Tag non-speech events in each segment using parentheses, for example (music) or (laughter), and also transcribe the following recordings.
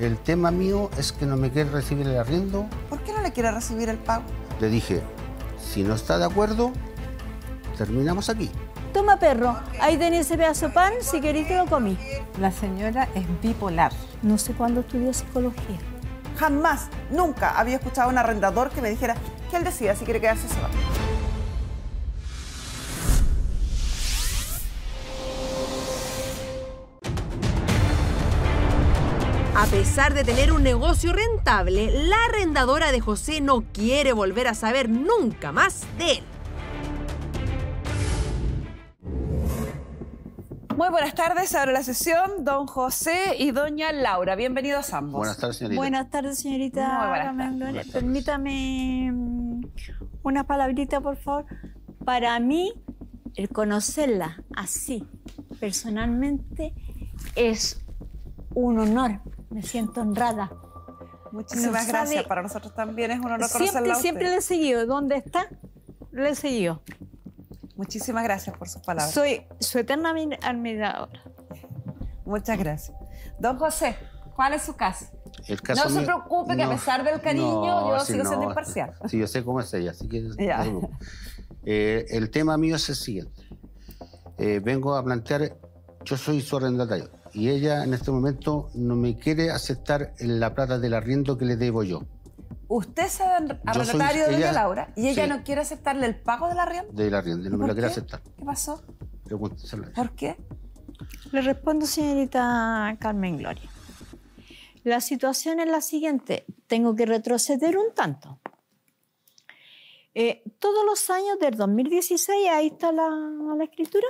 El tema mío es que no me quiere recibir el arriendo. ¿Por qué no le quiere recibir el pago? Le dije, si no está de acuerdo, terminamos aquí. Toma, perro, ahí tenés ese pedazo de pan, si querés que lo comí. La señora es bipolar. No sé cuándo estudió psicología. Jamás, nunca había escuchado a un arrendador que me dijera que él decía si quiere quedarse solo. A pesar de tener un negocio rentable, la arrendadora de José no quiere volver a saber nunca más de él. Muy buenas tardes, ahora la sesión, don José y doña Laura. Bienvenidos ambos. Buenas tardes, señorita. Buenas tardes, señorita. Eh, permítame mm, una palabrita, por favor. Para mí, el conocerla así, personalmente, es un honor me siento honrada. Muchísimas gracias. Para nosotros también es un honor siempre, conocerla. Siempre le he seguido. ¿Dónde está? Le he seguido. Muchísimas gracias por sus palabras. Soy su eterna admiradora. Muchas gracias. Don José, ¿cuál es su caso? no se preocupe, que a pesar del cariño, yo sigo siendo imparcial. Sí, yo sé cómo es ella, así que. Eh, el tema mío es el siguiente. Eh, vengo a plantear: yo soy su arrendatario y ella en este momento no me quiere aceptar la plata del arriendo que le debo yo. Usted es arrendatario de Laura y ella no quiere aceptarle el pago del arriendo. Del arriendo, no me lo quiere aceptar. ¿Qué pasó? ¿Por qué? Le respondo, señorita Carmen Gloria. La situación es la siguiente. Tengo que retroceder un tanto. Eh, todos los años del 2016, ahí está la escritura,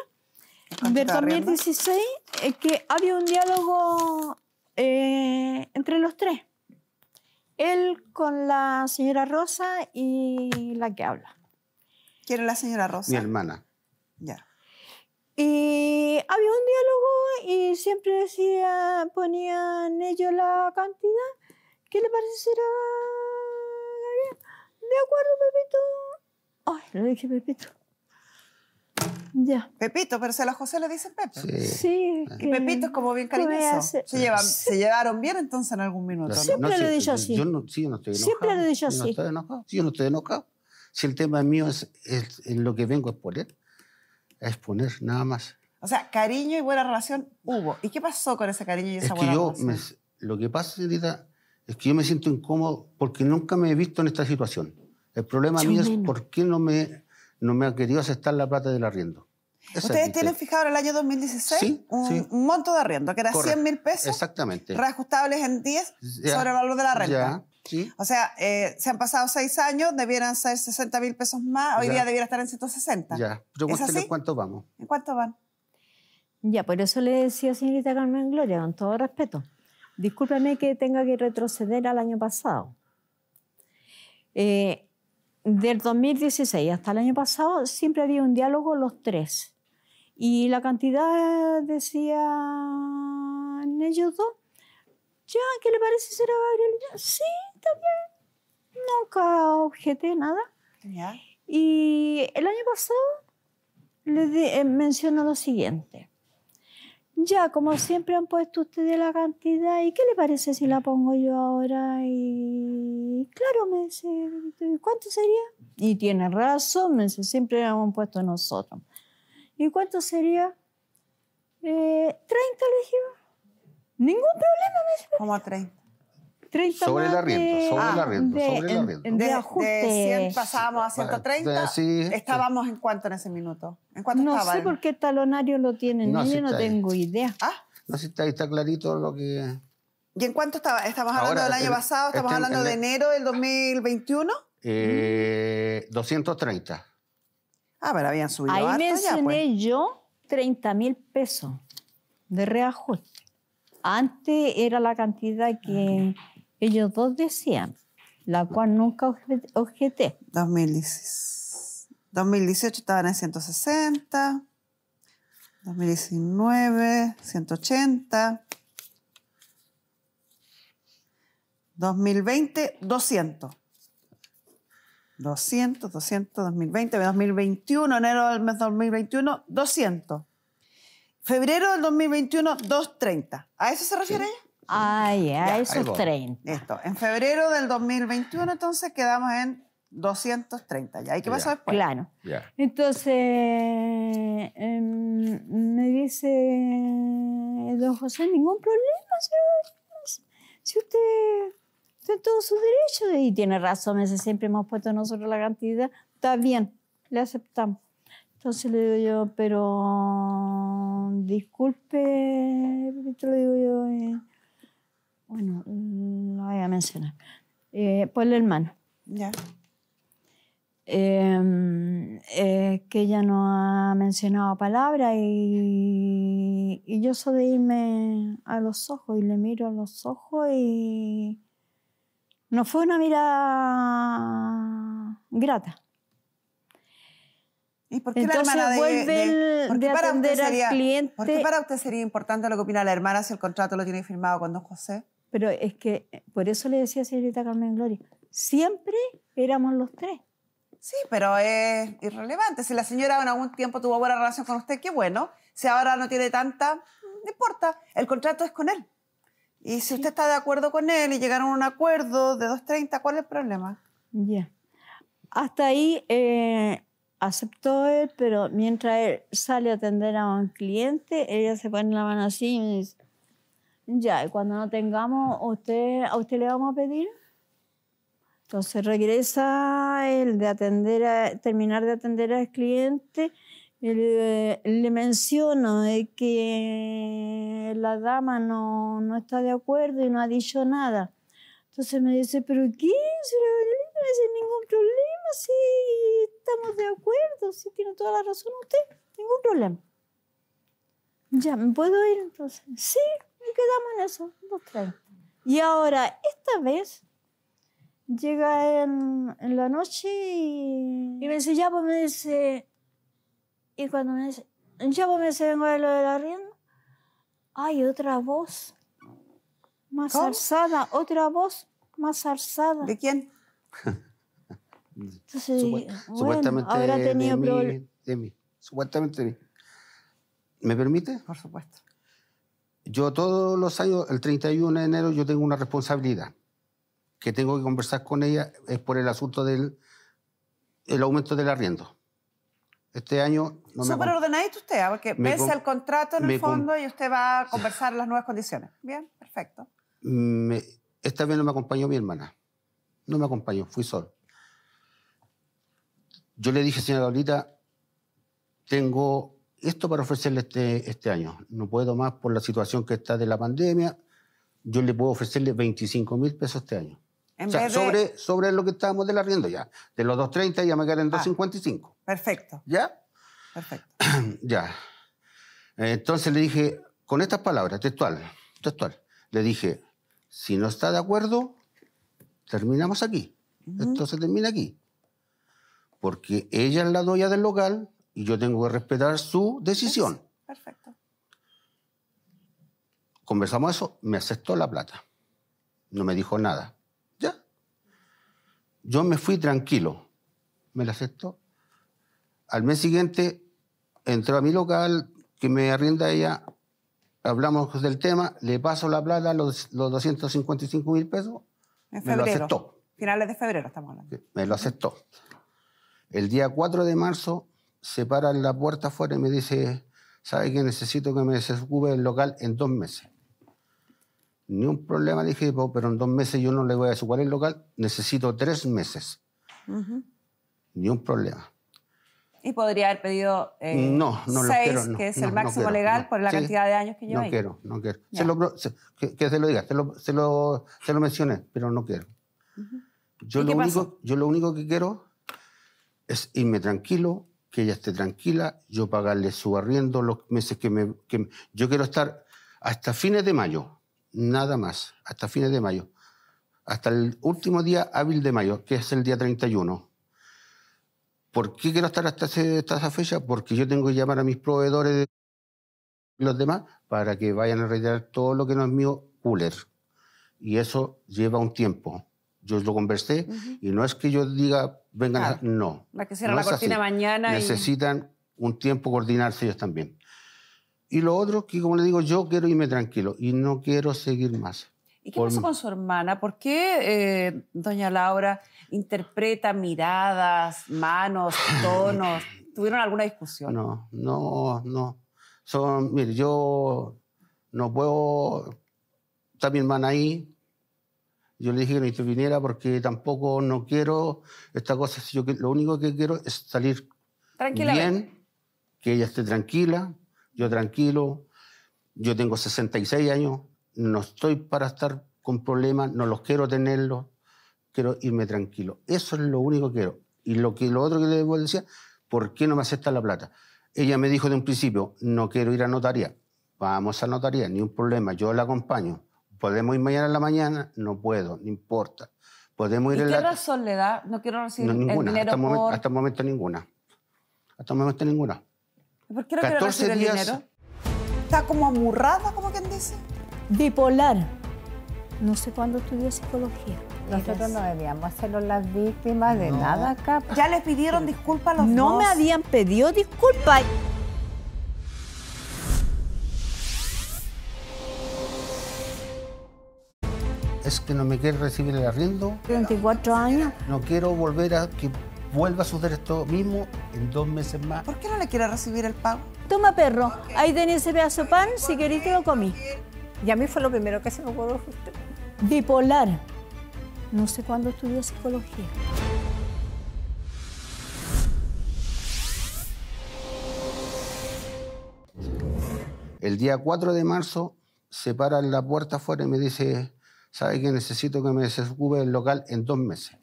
de 2016, es que había un diálogo eh, entre los tres. Él con la señora Rosa y la que habla. ¿Quién era la señora Rosa? Mi hermana. Ya. Y había un diálogo y siempre decía, ponían ellos la cantidad. ¿Qué le parecerá? De acuerdo, Pepito. Ay, lo dije, Pepito. Ya. Pepito, pero si a la José le dicen Pepe. Sí. y Pepito es como bien cariñoso. Se, llevan, se llevaron bien entonces en algún minuto. siempre le lo he dicho así. Yo no, sí, yo no estoy enojado. Siempre lo he dicho así. Yo no estoy enojado. Sí, yo no estoy enojado. Si el tema mío es, es, lo que vengo a exponer, a exponer nada más. O sea, cariño y buena relación hubo. ¿Y qué pasó con ese cariño y esa que buena yo relación? lo que pasa, señorita, es que yo me siento incómodo porque nunca me he visto en esta situación. El problema mío es por qué no me no me ha querido aceptar la plata del arriendo. ¿Ustedes tienen fijado en el año 2016 un, monto de arriendo que era 100.000 100 mil pesos? Exactamente. Reajustables en 10 sobre el valor de la renta. sí. O sea, eh, se han pasado seis años, debieran ser 60 mil pesos más, hoy día debiera estar en 160. Ya, ¿en cuánto vamos. ¿En cuánto van? Ya, por eso le decía, señorita Carmen Gloria, con todo respeto, discúlpeme que tenga que retroceder al año pasado. Eh, del 2016 hasta el año pasado siempre había un diálogo los tres. Y la cantidad decían ellos dos, ya, ¿qué le parece ser a Gabriel? sí, también Nunca objeté nada. Y el año pasado les eh, lo siguiente. Ya, como siempre han puesto ustedes la cantidad, ¿y qué le parece si la pongo yo ahora? Y claro, me dice, ¿cuánto sería? Y tiene razón, siempre la hemos puesto nosotros. ¿Y cuánto sería? Eh, ¿30 le Ningún problema, me dice. ¿Cómo 30? sobre el arriendo, sobre el ah, arriendo, sobre el arriendo. En, de, ajuste. 100 pasábamos a 130. ¿Estábamos en cuánto en ese minuto? no sé por qué talonario lo tienen, no, ¿eh? yo no tengo idea. ¿Ah? No sé si está, está clarito lo que... ¿Y en cuánto estaba? ¿Estamos hablando del año pasado? ¿Estamos este, hablando de enero del 2021? 230. Eh, ah, pero habían subido Ahí pues. mencioné yo 30 mil pesos de reajuste. Antes era la cantidad que... Ah, ellos dos decían, la cual nunca objeté. 2018 estaban en 160, 2019, 180, 2020, 200. 200, 200, 2020, 2021, enero del mes 2021, 200. Febrero del 2021, 230. ¿A eso se refiere? Ay, esos 30. Esto, En febrero del 2021 entonces quedamos en 230, ya. ¿Y qué pasó después? Claro. Entonces, em, me dice don José, ningún problema, Si usted tiene todo su derecho, y tiene razón, siempre hemos puesto nosotros la cantidad, está bien, le aceptamos. Entonces le digo yo, pero disculpe, le digo yo... Eh, bueno, lo voy a mencionar. Eh, pues la Hermano. Ya. Em, eh, que ella no ha mencionado palabra y, yo soy de irme a los ojos y le miro a los ojos y no fue una mirada grata. ¿Y la de, de, sería, ¿Por qué para usted sería importante lo que opina la hermana si el contrato lo tiene firmado con don José? Pero es que, eh, por eso le decía a señorita Carmen Gloria, siempre éramos los tres. Sí, pero es irrelevante. Si la señora en algún tiempo tuvo buena relación con usted, qué bueno. Si ahora no tiene tanta, no importa. El contrato es con él. Y si usted está de acuerdo con él y llegaron a un acuerdo de 2.30, ¿cuál es el problema? Ya. Hasta ahí eh, aceptó él, pero mientras él sale a atender a un cliente, ella se pone la mano así y dice, ya, y cuando no tengamos, usted, ¿a usted le vamos a pedir? Entonces regresa el de atender a, terminar de atender al cliente. Le, eh, le menciono de que la dama no, no, está de acuerdo y no ha dicho nada. Entonces me dice, ¿pero qué? Si no hay ningún problema, si estamos de acuerdo, si tiene toda la razón usted, ningún problema. Ya, ¿me puedo ir entonces? Sí, quedamos en eso, los tres. Y ahora, esta vez, llega en, la noche y, me dice, ya, pues, me dice, y cuando me dice, ya, pues, me dice, vengo de lo de la rienda, hay otra voz más ¿Cómo? alzada, otra voz más alzada. ¿De quién? supuestamente de, supuestamente de mí. ¿Me permite? Por supuesto yo todos los años, el 31 de enero, yo tengo una responsabilidad que tengo que conversar con ella, es por el asunto del el aumento del arriendo. Este año... No Súper ordenadito usted, ah, porque vence el contrato en el fondo y usted va a (laughs) conversar las nuevas condiciones. Bien, perfecto. esta vez no me acompañó mi hermana. No me acompañó, fui solo. Yo le dije, señora Lolita, tengo esto para ofrecerle este, este año. No puedo más por la situación que está de la pandemia. Yo le puedo ofrecerle 25 mil pesos este año. o sea, sobre, sobre lo que estábamos de la rienda ya. De los 2.30 ya me quedan 2.55. Ah, perfecto. ¿Ya? Perfecto. (clears throat) ya. Entonces le dije, con estas palabras, textuales, textual, le dije, si no está de acuerdo, terminamos aquí. entonces Esto se termina aquí. Porque ella es la doña del local, y yo tengo que respetar su decisión. Perfecto. Conversamos eso, me aceptó la plata. No me dijo nada. Ya. Yo me fui tranquilo. Me la aceptó. Al mes siguiente entró a mi local, que me arrienda ella, hablamos del tema, le paso la plata, los, los 255 mil pesos. En febrero. Me aceptó. Finales de febrero estamos hablando. Me lo aceptó. El día 4 de marzo se para la puerta afuera y me dice, ¿sabe que necesito que me desocupe el local en dos meses? Ni un problema, dije, pero en dos meses yo no le voy a desocupar el local, necesito tres meses. Ni un problema. Y podría haber pedido eh, no, seis, que es el máximo legal por la cantidad de años que lleva. No quiero, no quiero. lo, que, se lo diga, se lo, se lo, mencioné, pero no quiero. yo, yo lo único que quiero es irme tranquilo que ella esté tranquila, yo pagarle su arriendo los meses que me... yo quiero estar hasta fines de mayo, nada más, hasta fines de mayo, hasta el último día hábil de mayo, que es el día 31. ¿Por qué quiero estar hasta, esa fecha? Porque yo tengo que llamar a mis proveedores y los demás para que vayan a retirar todo lo que no es mío, cooler. Y eso lleva un tiempo. Yo lo conversé y no es que yo diga, vengan, no. La que cierra la cortina mañana. Necesitan un tiempo coordinarse ellos también. Y lo otro, que como le digo, yo quiero irme tranquilo y no quiero seguir más. ¿Y qué pasó con su hermana? ¿Por qué eh, doña Laura interpreta miradas, manos, (laughs) tonos? ¿Tuvieron alguna discusión? No, no, no. Son, mire, yo no puedo... Está mi hermana ahí, yo le dije que no interviniera porque tampoco no quiero esta cosa. Yo, lo único que quiero es salir bien, que ella esté tranquila, yo tranquilo. Yo tengo 66 años, no estoy para estar con problemas, no los quiero tenerlos, quiero irme tranquilo. Eso es lo único que quiero. Y lo, que, lo otro que le decir ¿por qué no me aceptan la plata? Ella me dijo de un principio, no quiero ir a notaría. Vamos a notaría, ni un problema, yo la acompaño podemos ir mañana en la mañana, no puedo, no importa. Podemos ir ¿Y qué la... razón le da? No quiero recibir el dinero hasta, por... hasta el momento ninguna. Hasta el momento ninguna. ¿Por qué no 14 recibir días... el dinero? Está como amurrada, como quien dice. Bipolar. No sé cuándo estudió psicología. Nosotros no debíamos hacerlo las víctimas de nada acá. Ya les pidieron disculpas a los No me habían pedido disculpas. que no me quiere recibir el arriendo. 34 años. No quiero volver a que vuelva a suceder esto mismo en dos meses más. ¿Por qué no le quiere recibir el pago? Toma, perro, ahí tenés ese pedazo de pan, si querés que lo comí. Y a mí fue lo primero que se me ocurrió. Bipolar. No sé cuándo estudió psicología. El día 4 de marzo se para en la puerta afuera y me dice, sabe que necesito que me desocupe el local en dos meses.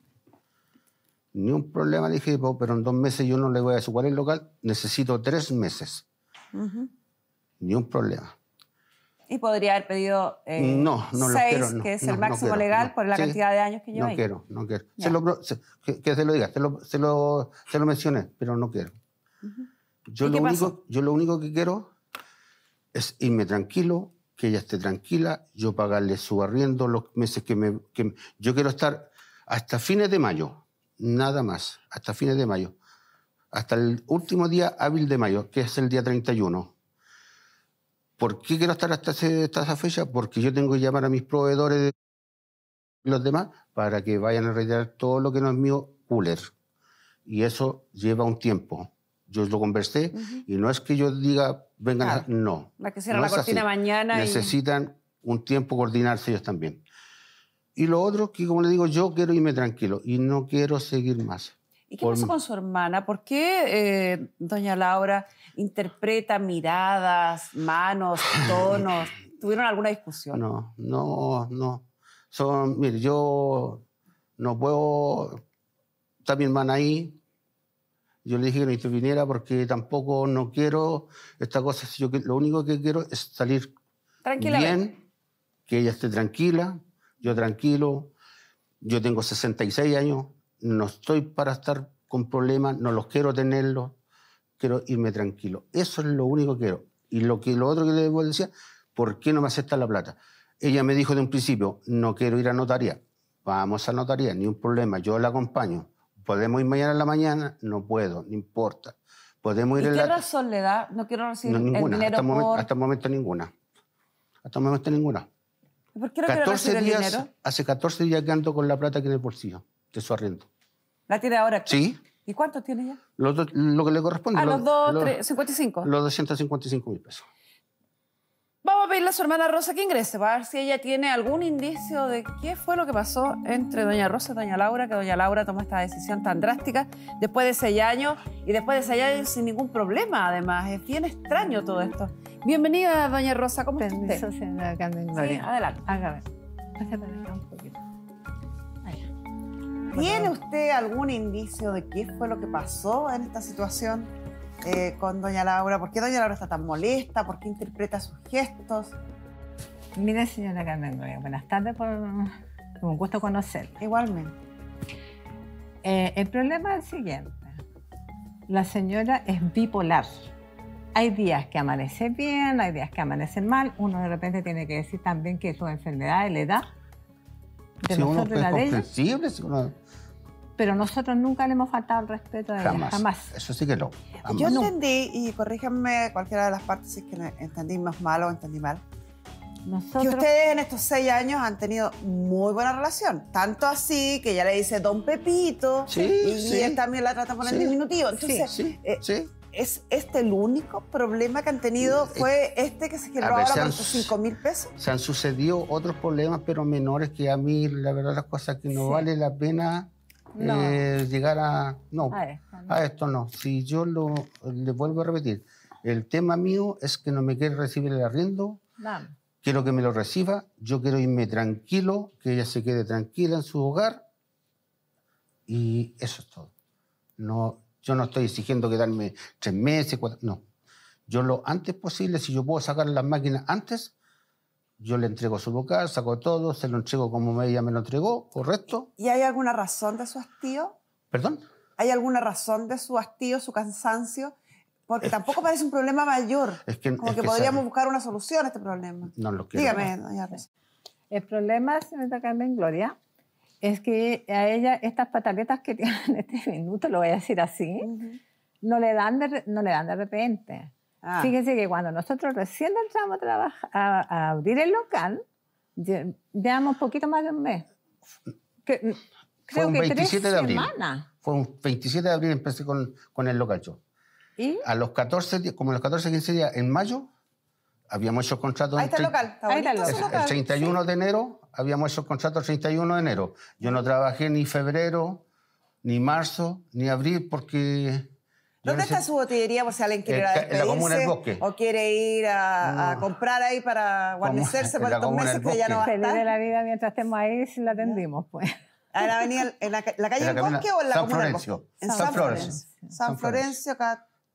Ni un problema, le dije, pero en dos meses yo no le voy a desocupar el local, necesito tres meses. Ni un problema. Y podría haber pedido eh, no, seis, que es el máximo legal por la cantidad de años que yo No quiero, no quiero. Se lo, que, se lo diga, se lo, mencioné, pero no quiero. yo, lo yo lo único que quiero es irme tranquilo que ella esté tranquila, yo pagarle su arriendo los meses que me... yo quiero estar hasta fines de mayo, nada más, hasta fines de mayo, hasta el último día hábil de mayo, que es el día 31. ¿Por qué quiero estar hasta, esa fecha? Porque yo tengo que llamar a mis proveedores de los demás para que vayan a retirar todo lo que no es mío, cooler. Y eso lleva un tiempo. Yo lo conversé y no es que yo diga vengan. no. La que cierra la cortina mañana. Necesitan un tiempo coordinarse ellos también. Y lo otro, que como le digo, yo quiero irme tranquilo y no quiero seguir más. ¿Y qué pasa con su hermana? ¿Por qué eh, doña Laura interpreta miradas, manos, (sighs) tonos? ¿Tuvieron alguna discusión? No, no, no. Son, mire, yo no puedo, está mi hermana ahí, yo le dije que no interviniera porque tampoco no quiero esta cosa. Yo lo único que quiero es salir bien, que ella esté tranquila, yo tranquilo. Yo tengo 66 años, no estoy para estar con problemas, no los quiero tenerlos, quiero irme tranquilo. Eso es lo único que quiero. Y lo, que, lo otro que le decir, ¿por qué no me aceptan la plata? Ella me dijo de un principio, no quiero ir a notaría. Vamos a notaría, ni un problema, yo la acompaño podemos ir mañana a la mañana, no puedo, no importa. Podemos ir ¿Y qué la... razón le da? No quiero recibir ninguna, el dinero hasta, por... momento, hasta el momento ninguna. Hasta el momento ninguna. ¿Por qué no 14 quiero días, el dinero? Hace 14 días que ando con la plata que en el bolsillo de su arriendo. ¿La tiene ahora? Sí. ¿Y cuánto tiene ya? Lo, que le corresponde. A ah, los, dos, Los 255 mil pesos. Vamos a pedirle a su hermana Rosa que ingrese para ver si ella tiene algún indicio de qué fue lo que pasó entre doña Rosa y doña Laura, que doña Laura tomó esta decisión tan drástica después de seis años y después de seis años sin ningún problema, además. Es bien extraño todo esto. Bienvenida, doña Rosa, ¿cómo está usted? Sí, adelante. Hágame. un poquito. ¿Tiene usted algún indicio de qué fue lo que pasó en esta situación? Eh, con Doña Laura? ¿Por qué Doña Laura está tan molesta? ¿Por qué interpreta sus gestos? Mire, señora Carmen, buenas tardes, por, un gusto conocerla. Igualmente. Eh, el problema es el siguiente. La señora es bipolar. Hay días que amanece bien, hay días que amanece mal. Uno de repente tiene que decir también que su enfermedad le de nosotros es la de pero nosotros nunca le hemos faltado el respeto de Ella, jamás. Eso sí que no. Yo entendí, y corríjanme cualquiera de las partes si es que entendí más mal o entendí mal, nosotros... Que ustedes en estos seis años han tenido muy buena relación. Tanto así que ya le dice Don Pepito y él también la trata por el diminutivo. Entonces, eh, ¿es este el único problema que han tenido? Eh, ¿Fue este que se generó ahora por 5 mil pesos? Se han sucedido otros problemas, pero menores que a mí, la verdad, las cosas que no vale la pena no. Eh, llegar a... No, a esto, no, Si yo lo, le vuelvo a repetir, el tema mío es que no me quiere recibir el arriendo, quiero que me lo reciba, yo quiero irme tranquilo, que ella se quede tranquila en su hogar y eso es todo. No, yo no estoy exigiendo quedarme tres meses, cuatro, no. Yo lo antes posible, si yo puedo sacar las máquinas antes, yo le entrego su vocal, saco todo, se lo entrego como ella me lo entregó, correcto. ¿Y hay alguna razón de su hastío? ¿Perdón? ¿Hay alguna razón de su hastío, su cansancio? Porque tampoco parece un problema mayor. Es que, como que, podríamos buscar una solución a este problema. No lo quiero. Dígame, doña Rosa. El problema, señorita Carmen Gloria, es que a ella estas pataletas que (laughs) tiene en este minuto, lo voy a decir así, no, le dan no le dan de repente. Ah. Fíjense que cuando nosotros recién entramos a, a, abrir el local, llevamos poquito más de un mes. Que, mm, creo un que 27 tres de abril. Fue un 27 de abril empecé con, el local yo. ¿Y? A los 14, como los 14, 15 días, en mayo, habíamos hecho contratos... Ahí el local. Ahí está el local. El, 31 de enero, habíamos hecho contrato el 31 de enero. Yo no trabajé ni febrero, ni marzo, ni abril, porque ¿Dónde está su botillería por si alguien quiere ir eh, a En la comuna del bosque. ¿O quiere ir a, comprar ahí para guarnecerse (laughs) por estos meses que ya no va a estar? de la vida mientras estemos ahí si la atendimos, pues. ¿A (laughs) ah, la, en la, la calle del Bosque o en la San comuna Del bosque? En San, San Florencio. Florencio. San Florencio,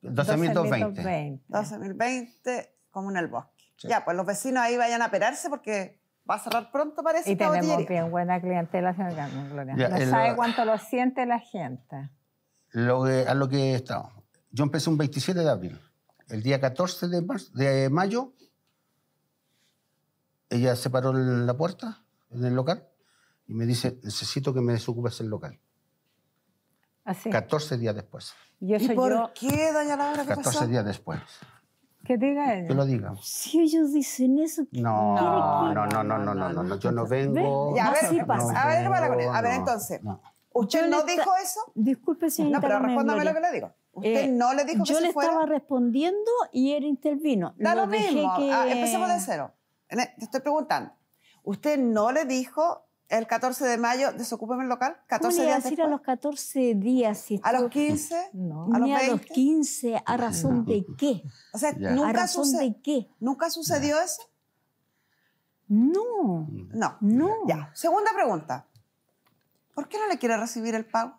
12.220. 12.020, comuna del Bosque. Ya, pues los vecinos ahí vayan a perarse porque va a cerrar pronto, parece. Y tenemos bien buena clientela, señor Carmen Gloria. no sabe cuánto lo siente la gente. Lo que, a lo que estamos. Yo empecé un 27 de abril. El día 14 de, de mayo, ella se paró en la puerta, en el local, y me dice, necesito que me desocupes el local. Así. ¿Ah, 14 días después. ¿Y, por qué, doña Laura? ¿qué 14 días después. ¿Qué diga ella. Que lo diga. Si ellos dicen eso, no, no, no, no, no, no, no, yo no vengo. a ver entonces. ¿Usted no dijo eso? Disculpe si No, pero respóndame lo que le digo. ¿Usted eh, no le dijo que Yo le estaba respondiendo y él intervino. no lo, mismo. Ah, empecemos de cero. E, te estoy preguntando. ¿Usted no le dijo el 14 de mayo, desocúpeme el local? 14 días decir a los 14 días? ¿A los 15? No. ¿A los, 15? ¿A razón de qué? O sea, ¿nunca, ¿A razón de qué? ¿nunca sucedió eso? No. No. No. Ya. Segunda pregunta. ¿Por qué no le quiere recibir el pago?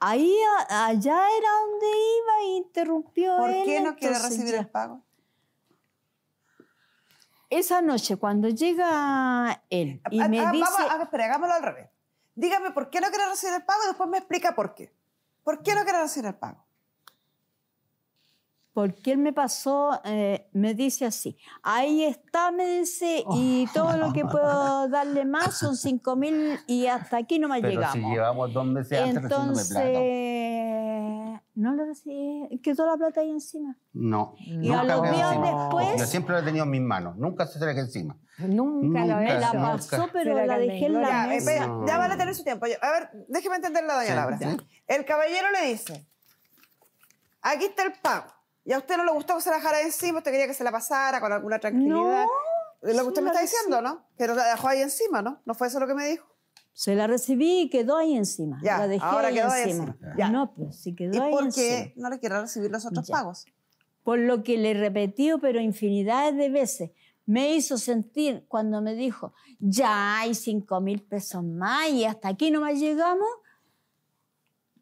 Ahí, allá era donde iba e interrumpió. ¿Por qué no quiere recibir el pago? Esa noche, cuando llega él ah, y ah, me dice... Vamos, ah, espera, hagámoslo al revés. Dígame por qué no quiere recibir el pago y después me explica por qué. ¿Por qué no quiere recibir el pago? porque él me pasó, eh, me dice así, ahí está, me dice, y todo lo que puedo oh. darle más son 5 mil y hasta aquí no me llegamos. Si llevamos dos meses antes Entonces, no lo decía, quedó la plata ahí encima. No, y nunca a los días después... Yo siempre la he tenido en mis manos, nunca se traje encima. Nunca, lo he la pasó, pero la, dejé en la mesa. ya van a tener su tiempo. A ver, déjeme la doña palabra. Laura. El caballero le dice, aquí está el pago y a usted no le gustó que se la dejara encima, usted quería que se la pasara con alguna tranquilidad. No, lo que usted me está diciendo, ¿no? Que la dejó ahí encima, ¿no? ¿No fue eso lo que me dijo? Se la recibí y quedó ahí encima. Ya, la dejé ahora ahí quedó encima. Ahí encima. No, pues sí quedó ¿Y por qué no le quiere recibir los otros pagos? Por lo que le repetí, pero infinidades de veces. Me hizo sentir cuando me dijo, ya hay cinco mil pesos más y hasta aquí no más llegamos.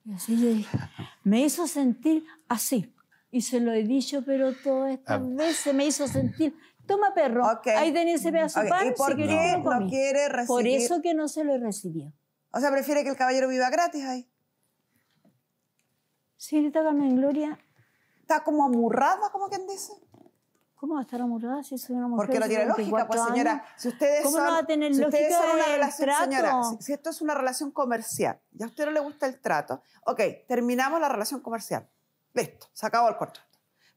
Y así yo dije, me hizo sentir así y se lo he dicho, pero todas estas ah. veces me hizo sentir toma perro, ahí tenés ese pedazo de pan. ¿Y por no, quiere recibir? Por eso que no se lo recibió. O sea, prefiere que el caballero viva gratis ahí. Sí, Señorita Carmen Gloria. Está como amurrada, como quien dice. ¿Cómo va a estar amurrada si soy una mujer? Porque no tiene lógica, pues señora. Si ustedes ¿Cómo son, no va a tener lógica una Señora, si, esto es una relación comercial ya a usted no le gusta el trato, ok, terminamos la relación comercial. Listo, se acabó el contrato.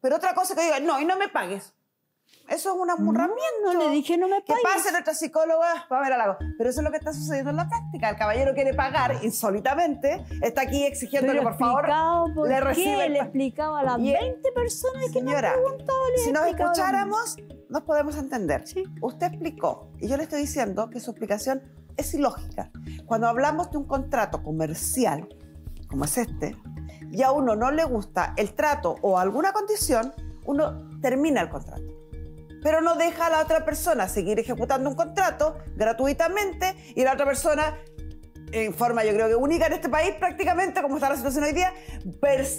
Pero otra cosa que diga, no, y no me pagues. Eso es un amurramiento. No, le dije no me pagues. Que pase nuestra psicóloga va a ver algo. Pero eso es lo que está sucediendo en la práctica. El caballero quiere pagar insólitamente. Está aquí exigiéndole, por favor le Recibe. Le explicaba a las 20 personas que me han preguntado. Si nos escucháramos, nos podemos entender. Sí. Usted explicó, y yo le estoy diciendo que su explicación es ilógica. Cuando hablamos de un contrato comercial, como es este, y a uno no le gusta el trato o alguna condición, uno termina el contrato. Pero no deja a la otra persona seguir ejecutando un contrato gratuitamente y la otra persona, en forma yo creo que única en este país prácticamente, como está la situación hoy día,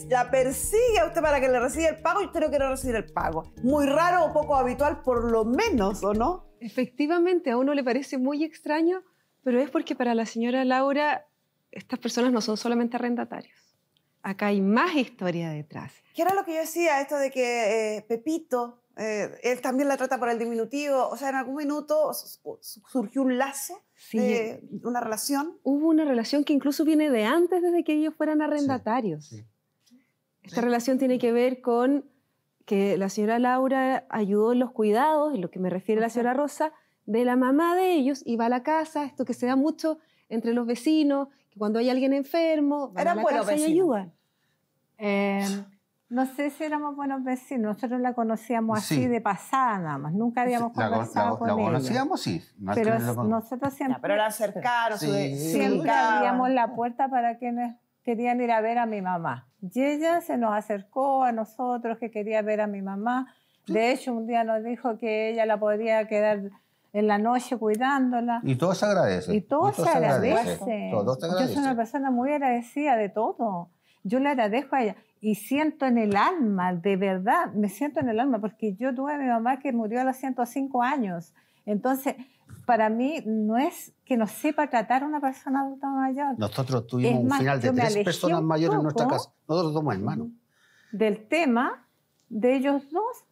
la persigue a usted para que le reciba el pago y usted no quiere recibir el pago. Muy raro o poco habitual, por lo menos, ¿o no? Efectivamente, a uno le parece muy extraño, pero es porque para la señora Laura estas personas no son solamente arrendatarios acá hay más historia detrás. ¿Qué era lo que yo decía? Esto de que eh, Pepito, eh, él también la trata por el diminutivo. O sea, en algún minuto surgió un lazo, una relación. Hubo una relación que incluso viene de antes, desde que ellos fueran arrendatarios. Esta relación tiene que ver con que la señora Laura ayudó en los cuidados, en lo que me refiere a la señora Rosa, de la mamá de ellos, iba a la casa, esto que se da mucho entre los vecinos, cuando hay alguien enfermo, era a la eh, no sé si éramos buenos vecinos, nosotros la conocíamos así de pasada nada más, nunca habíamos conversado con la, ella. La conocíamos, sí. pero nosotros siempre... pero era cercano, siempre abríamos la puerta para quienes querían ir a ver a mi mamá. Y ella se nos acercó a nosotros que quería ver a mi mamá. De hecho, un día nos dijo que ella la podía quedar en la noche cuidándola. Y todo se agradece. Y todo, se, agradece. Yo soy una persona muy agradecida de todo. Yo le agradezco a ella y siento en el alma, de verdad, me siento en el alma, porque yo tuve a mi mamá que murió a los 105 años. Entonces, para mí no es que no sepa tratar a una persona adulta mayor. Nosotros tuvimos un final de tres personas mayores en nuestra casa. Nosotros somos hermanos. Del tema de ellos dos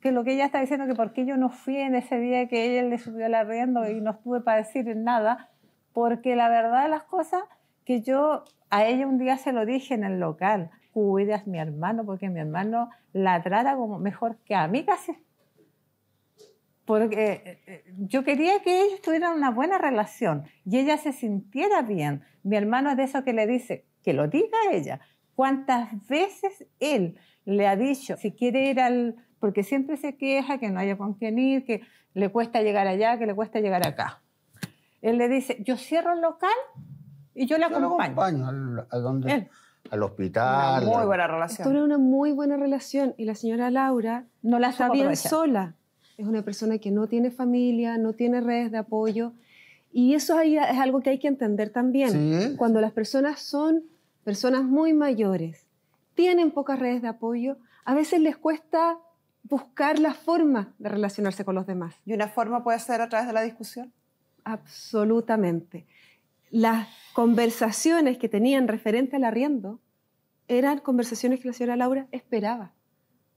que lo que ella está diciendo, que porque yo no fui en ese día que ella le subió la rienda y no estuve para decir nada, porque la verdad de las cosas que yo a ella un día se lo dije en el local, cuidas mi hermano porque mi hermano la trata como mejor que a mí casi. Porque eh, eh, yo quería que ellos tuvieran una buena relación y ella se sintiera bien. Mi hermano es de eso que le dice, que lo diga ella. ¿Cuántas veces él le ha dicho, si quiere ir al, porque siempre se queja que no haya con quién ir, que le cuesta llegar allá, que le cuesta llegar acá. Él le dice, yo cierro el local y yo la yo acompaño. acompaño a dónde? al hospital. muy buena relación. Esto era una muy buena relación y la señora Laura no la está bien sola. Es una persona que no tiene familia, no tiene redes de apoyo. Y eso es algo que hay que entender también. Cuando las personas son personas muy mayores, tienen pocas redes de apoyo, a veces les cuesta buscar la forma de relacionarse con los demás. ¿Y una forma puede ser a través de la discusión? Absolutamente. Las conversaciones que tenían referente al arriendo eran conversaciones que la señora Laura esperaba,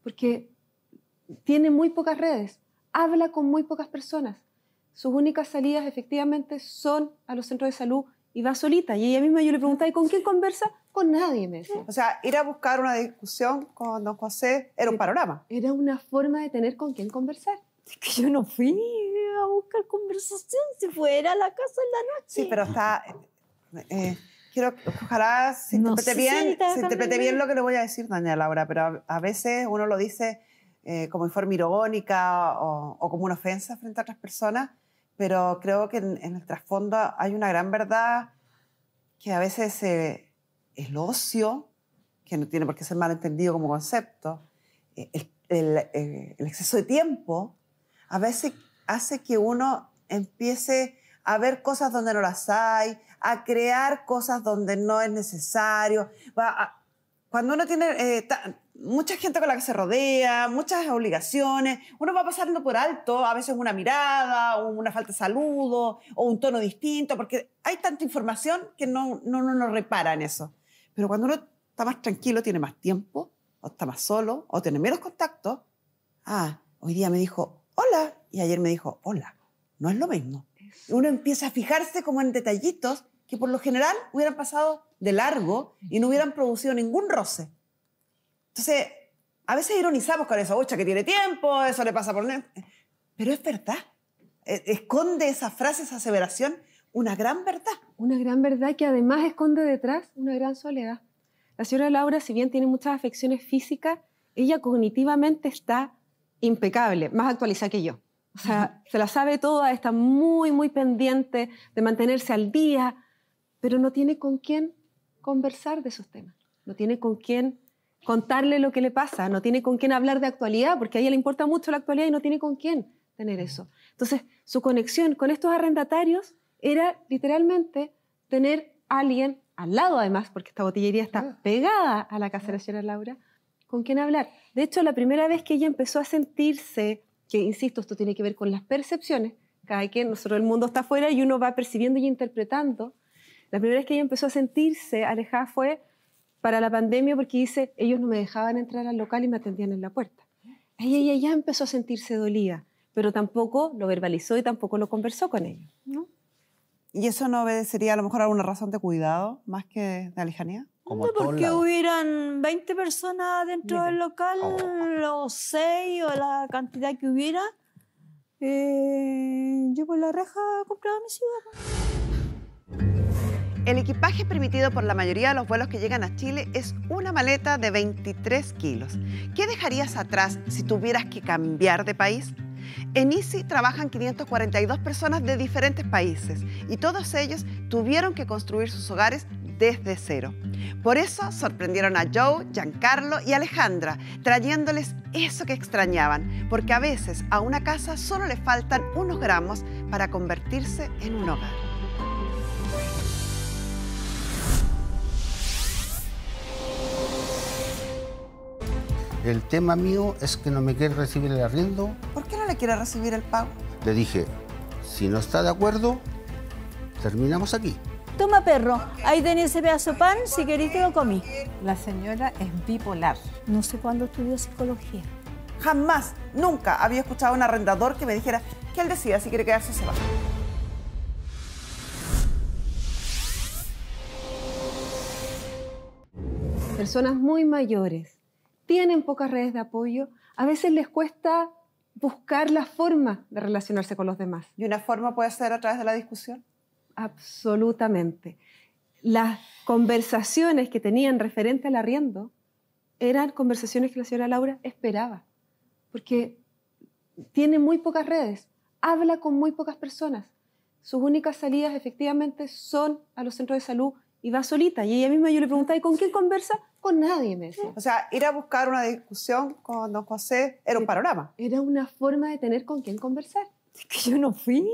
porque tiene muy pocas redes, habla con muy pocas personas. Sus únicas salidas efectivamente son a los centros de salud va solita. Y ella misma yo le preguntaba, ¿y con quién conversa? Con nadie, me dijo. O sea, ir a buscar una discusión con don José era un panorama. Era una forma de tener con quién conversar. Es que yo no fui a buscar conversación si fuera a la casa en la noche. Sí, pero está... Eh, eh, quiero, ojalá se interprete, bien, interprete bien lo que le voy a decir, doña Laura, pero a, veces uno lo dice eh, como en forma irónica o, o como una ofensa frente a otras personas pero creo que en, nuestras el trasfondo hay una gran verdad que a veces eh, el ocio, que no tiene por qué ser mal entendido como concepto, eh, eh, el, exceso de tiempo, a veces hace que uno empiece a ver cosas donde no las hay, a crear cosas donde no es necesario. cuando uno tiene mucha gente con la que se rodea, muchas obligaciones. Uno va pasando por alto, a veces una mirada, o una falta de saludo, o un tono distinto, porque hay tanta información que no, nos no, repara en eso. Pero cuando uno está más tranquilo, tiene más tiempo, o está más solo, o tiene menos contactos, ah, hoy día me dijo hola, y ayer me dijo hola. No es lo mismo. Uno empieza a fijarse como en detallitos que por lo general hubieran pasado de largo y no hubieran producido ningún roce. Entonces, a veces ironizamos con esa ocha que tiene tiempo, eso le pasa por... Pero es verdad. E-, esconde esa frase, esa aseveración, una gran verdad. Una gran verdad que además esconde detrás una gran soledad. La señora Laura, si bien tiene muchas afecciones físicas, ella cognitivamente está impecable, más actualizada que yo. O sea, se la sabe toda, está muy, muy pendiente de mantenerse al día, pero no tiene con quién conversar de esos temas, no tiene con quién contarle lo que le pasa, no tiene con quién hablar de actualidad, porque a ella le importa mucho la actualidad y no tiene con quién tener eso. Entonces, su conexión con estos arrendatarios era literalmente tener a alguien al lado, además, porque esta botillería está ah. pegada a la casa de la ah. señora Laura, con quién hablar. De hecho, la primera vez que ella empezó a sentirse, que insisto, esto tiene que ver con las percepciones, cada quien, nosotros el mundo está afuera y uno va percibiendo y interpretando, la primera vez que ella empezó a sentirse alejada fue para la pandemia porque dice, ellos no me dejaban entrar al local y me atendían en la puerta. ella ya empezó a sentirse dolida, pero tampoco lo verbalizó y tampoco lo conversó con ellos. ¿Y eso no obedecería a lo mejor a razón de cuidado más que de alejanía? porque hubieran 20 personas dentro del local, ah, los o 6 o la cantidad que hubiera. Eh, yo por la reja compraba mi ciudad. El equipaje permitido por la mayoría de los vuelos que llegan a Chile es una maleta de 23 kilos. ¿Qué dejarías atrás si tuvieras que cambiar de país? En ICI trabajan 542 personas de diferentes países y todos ellos tuvieron que construir sus hogares desde cero. Por eso sorprendieron a Joe, Giancarlo y Alejandra, trayéndoles eso que extrañaban, porque a veces a una casa solo le faltan unos gramos para convertirse en un hogar. El tema mío es que no me quiere recibir el arriendo. ¿Por qué no le quiere recibir el pago? Le dije, si no está de acuerdo, terminamos aquí. Toma perro, ahí tenés ese pedazo de pan, si querés te lo comí. La señora es bipolar. No sé cuándo estudió psicología. Jamás, nunca había escuchado a un arrendador que me dijera que él decía si quiere quedarse o se va. Personas muy mayores tienen pocas redes de apoyo, a veces les cuesta buscar la forma de relacionarse con los demás. ¿Y una forma puede ser a través de la discusión? Absolutamente. Las conversaciones que tenían referente al arriendo eran conversaciones que la señora Laura esperaba, porque tiene muy pocas redes, habla con muy pocas personas. Sus únicas salidas efectivamente son a los centros de salud y va solita. Y ella misma yo le preguntaba, ¿y con quién conversa? Con nadie, me decía. O sea, ir a buscar una discusión con don José era un panorama. Era una forma de tener con quién conversar. Es que yo no fui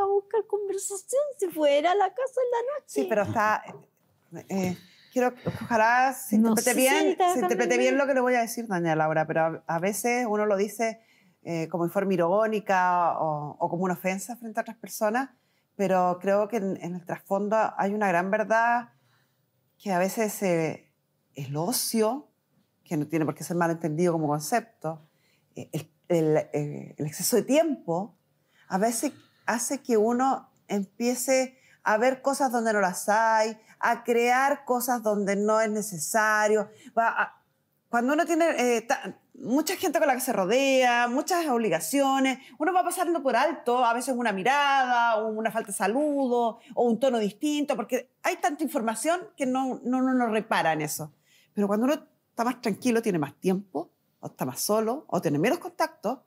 a buscar conversación, si fuera a la casa en la noche. Sí, pero está... Eh, eh, quiero, ojalá se interprete, bien, interprete bien lo que le voy a decir, doña Laura, pero a, veces uno lo dice eh, como en forma irónica o, o, como una ofensa frente a otras personas, pero creo que en, el trasfondo hay una gran verdad que a veces eh, el ocio, que no tiene por qué ser mal entendido como concepto, eh, eh, el, exceso de tiempo, a veces hace que uno empiece a ver cosas donde no las hay, a crear cosas donde no es necesario, va cuando uno tiene eh, mucha gente con la que se rodea, muchas obligaciones, uno va pasando por alto a veces una mirada una falta de saludo o un tono distinto, porque hay tanta información que no, no, no, repara en eso. Pero cuando uno está más tranquilo, tiene más tiempo, o está más solo, o tiene menos contactos,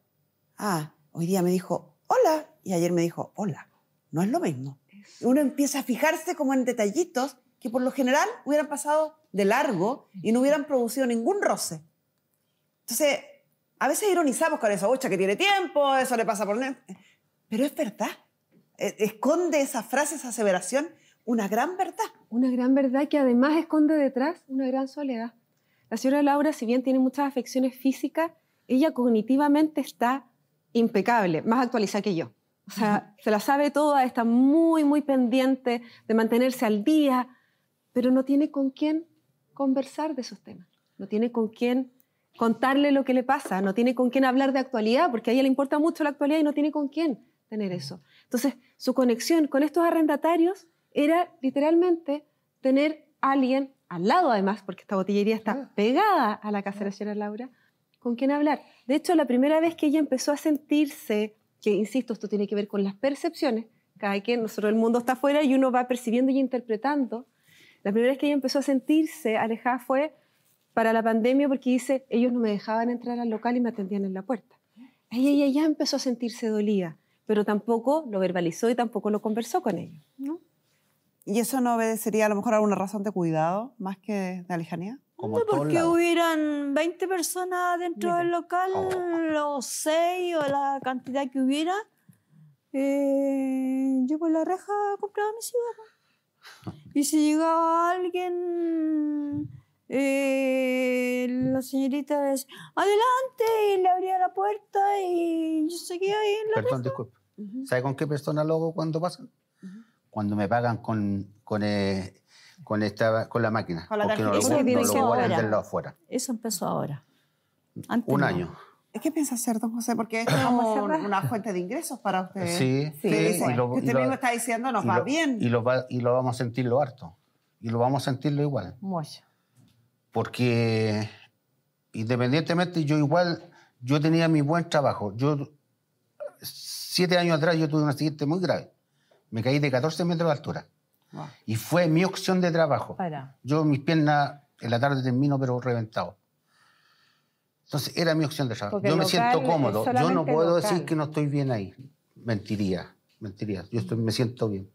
ah, hoy día me dijo hola y ayer me dijo hola. No es lo mismo. Uno empieza a fijarse como en detallitos que por lo general hubieran pasado de largo y no hubieran producido ningún roce. Entonces, a veces ironizamos con esa bocha que tiene tiempo, eso le pasa por... Pero es verdad. E-, esconde esa frase, esa aseveración, una gran verdad. Una gran verdad que además esconde detrás una gran soledad. La señora Laura, si bien tiene muchas afecciones físicas, ella cognitivamente está impecable, más actualizada que yo. O sea, se la sabe toda, está muy, muy pendiente de mantenerse al día, pero no tiene con quién conversar de esos temas, no tiene con quién contarle lo que le pasa, no tiene con quién hablar de actualidad, porque a ella le importa mucho la actualidad y no tiene con quién tener eso. Entonces, su conexión con estos arrendatarios era literalmente tener a alguien al lado, además, porque esta botillería está ah. pegada a la casa de la ah. señora Laura, con quién hablar. De hecho, la primera vez que ella empezó a sentirse, que insisto, esto tiene que ver con las percepciones, cada quien, nosotros el mundo está afuera y uno va percibiendo y interpretando la primera vez que ella empezó a sentirse alejada fue para la pandemia porque dice, ellos no me dejaban entrar al local y me atendían en la puerta. Y ella ya empezó a sentirse dolida, pero tampoco lo verbalizó y tampoco lo conversó con ellos. ¿Y eso no obedecería a lo mejor a alguna razón de cuidado más que de alejanía? Como no, porque hubieran 20 personas dentro del local, los ah, o 6 o la cantidad que hubiera. Eh, yo por la reja compraba mi cigarro. (laughs) Y si llegaba alguien, eh, la señorita decía, adelante, y le abría la puerta y yo seguía ahí en la Perdón, disculpe. ¿Sabe con qué persona hago cuando pasan? Cuando me pagan con, eh, con, esta, con la máquina. Con la porque no lo, no Eso empezó ahora. un año. ¿Qué piensa hacer, don José? Porque esto es (clears throat) como una fuente de ingresos para usted. ¿eh? Sí, sí. usted mismo está diciendo, nos va bien. Y lo, vamos a sentirlo harto. Y lo vamos a sentirlo igual. Mucho. Porque independientemente, yo igual, yo tenía mi buen trabajo. Yo, siete años atrás, yo tuve un accidente muy grave. Me caí de 14 metros de altura. Y fue mi opción de trabajo. Yo mis piernas en la tarde termino, pero reventado. Entonces era mi opción de trabajo. yo me siento cómodo. Yo no puedo decir que no estoy bien ahí. Mentiría, mentiría. Yo estoy, me siento bien.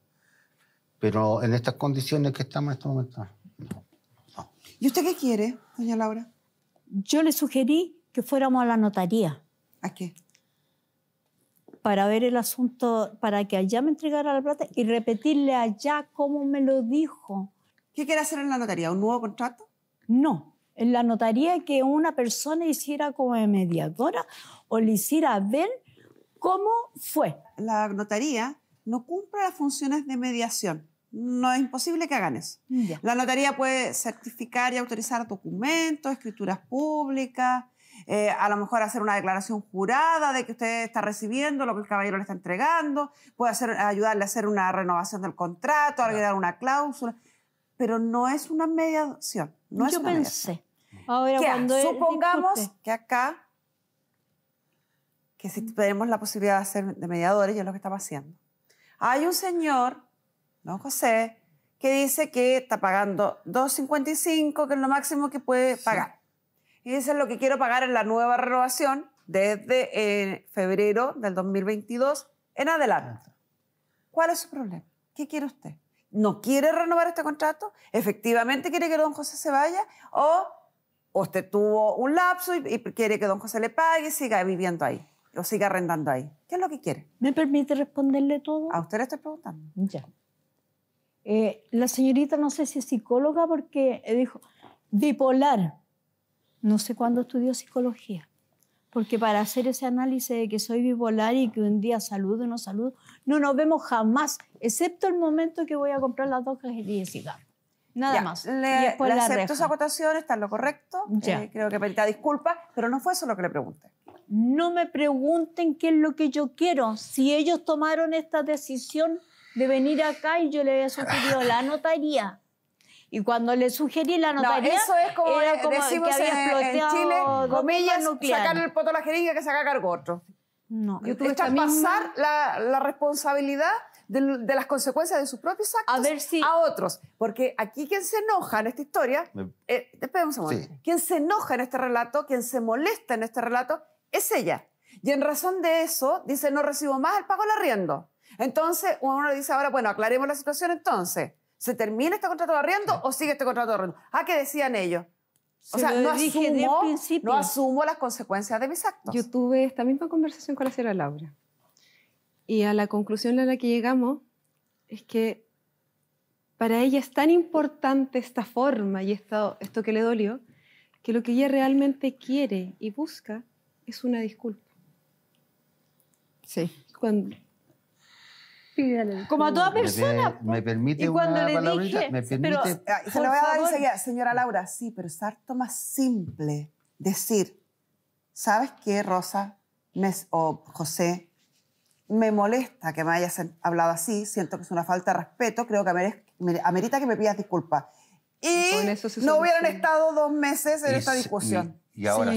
Pero en estas condiciones que estamos en este momento, no. no. ¿Y usted qué quiere, doña Laura? Yo le sugerí que fuéramos a la notaría. ¿A qué? Para ver el asunto, para que allá me entregara la plata y repetirle allá cómo me lo dijo. ¿Qué quiere hacer en la notaría? ¿Un nuevo contrato? No, en la notaría que una persona hiciera como mediadora o le hiciera ver cómo fue. La notaría no cumple las funciones de mediación. No es imposible que hagan eso. La notaría puede certificar y autorizar documentos, escrituras públicas, eh, a lo mejor hacer una declaración jurada de que usted está recibiendo lo que el caballero le está entregando, puede ayudarle a hacer una renovación del contrato, agregar una cláusula pero no es una mediación. No Yo pensé. Ahora, supongamos que acá, que si tenemos la posibilidad de ser de mediadores, yo es lo que estaba haciendo. Hay un señor, don José, que dice que está pagando 2.55, que es lo máximo que puede pagar. Y dice lo que quiero pagar en la nueva renovación desde eh, febrero del 2022 en adelante. ¿Cuál es su problema? ¿Qué quiere usted? no quiere renovar este contrato, efectivamente quiere que don José se vaya o usted tuvo un lapso y, quiere que don José le pague y siga viviendo ahí o siga arrendando ahí. ¿Qué es lo que quiere? ¿Me permite responderle todo? A usted le estoy preguntando. Ya. Eh, la señorita no sé si es psicóloga porque dijo bipolar. No sé cuándo estudió psicología. Porque para hacer ese análisis de que soy bipolar y que un día saludo o no saludo, no nos vemos jamás, excepto el momento que voy a comprar las dos y de cigarro. Nada más. Le, acepto esa acotación, está lo correcto. Eh, creo que pedirá disculpas, pero no fue eso lo que le pregunté. No me pregunten qué es lo que yo quiero. Si ellos tomaron esta decisión de venir acá y yo le había sugerido la notaría y cuando le sugerí la notaría, no, eso es como, era como decimos que había en, en Chile, comillas, sacar el poto a la jeringa que saca cargo otro. No, yo tuve echar pasar la, responsabilidad de, las consecuencias de sus propios actos a, otros. Porque aquí quien se enoja en esta historia, eh, esperemos un momento, sí. quien se enoja en este relato, quien se molesta en este relato, es ella. Y en razón de eso, dice, no recibo más el pago del arriendo. Entonces, uno dice ahora, bueno, aclaremos la situación entonces. ¿Se termina este contrato de arriendo o sigue este contrato de arriendo? Ah, ¿qué decían ellos? o sea, no asumo, no asumo las consecuencias de mis actos. Yo tuve esta misma conversación con la señora Laura. Y a la conclusión a la que llegamos es que para ella es tan importante esta forma y esto, esto que le dolió, que lo que ella realmente quiere y busca es una disculpa. Sí. Cuando, como a toda persona. Me, permite y cuando una le dije, ah, se lo voy a dar señora Laura. Sí, pero es harto más simple decir, ¿sabes qué, Rosa o José? Me molesta que me hayas hablado así, siento que es una falta de respeto, creo que amerita que me pidas disculpas. Y, no hubieran estado dos meses en esta discusión. Y, ahora,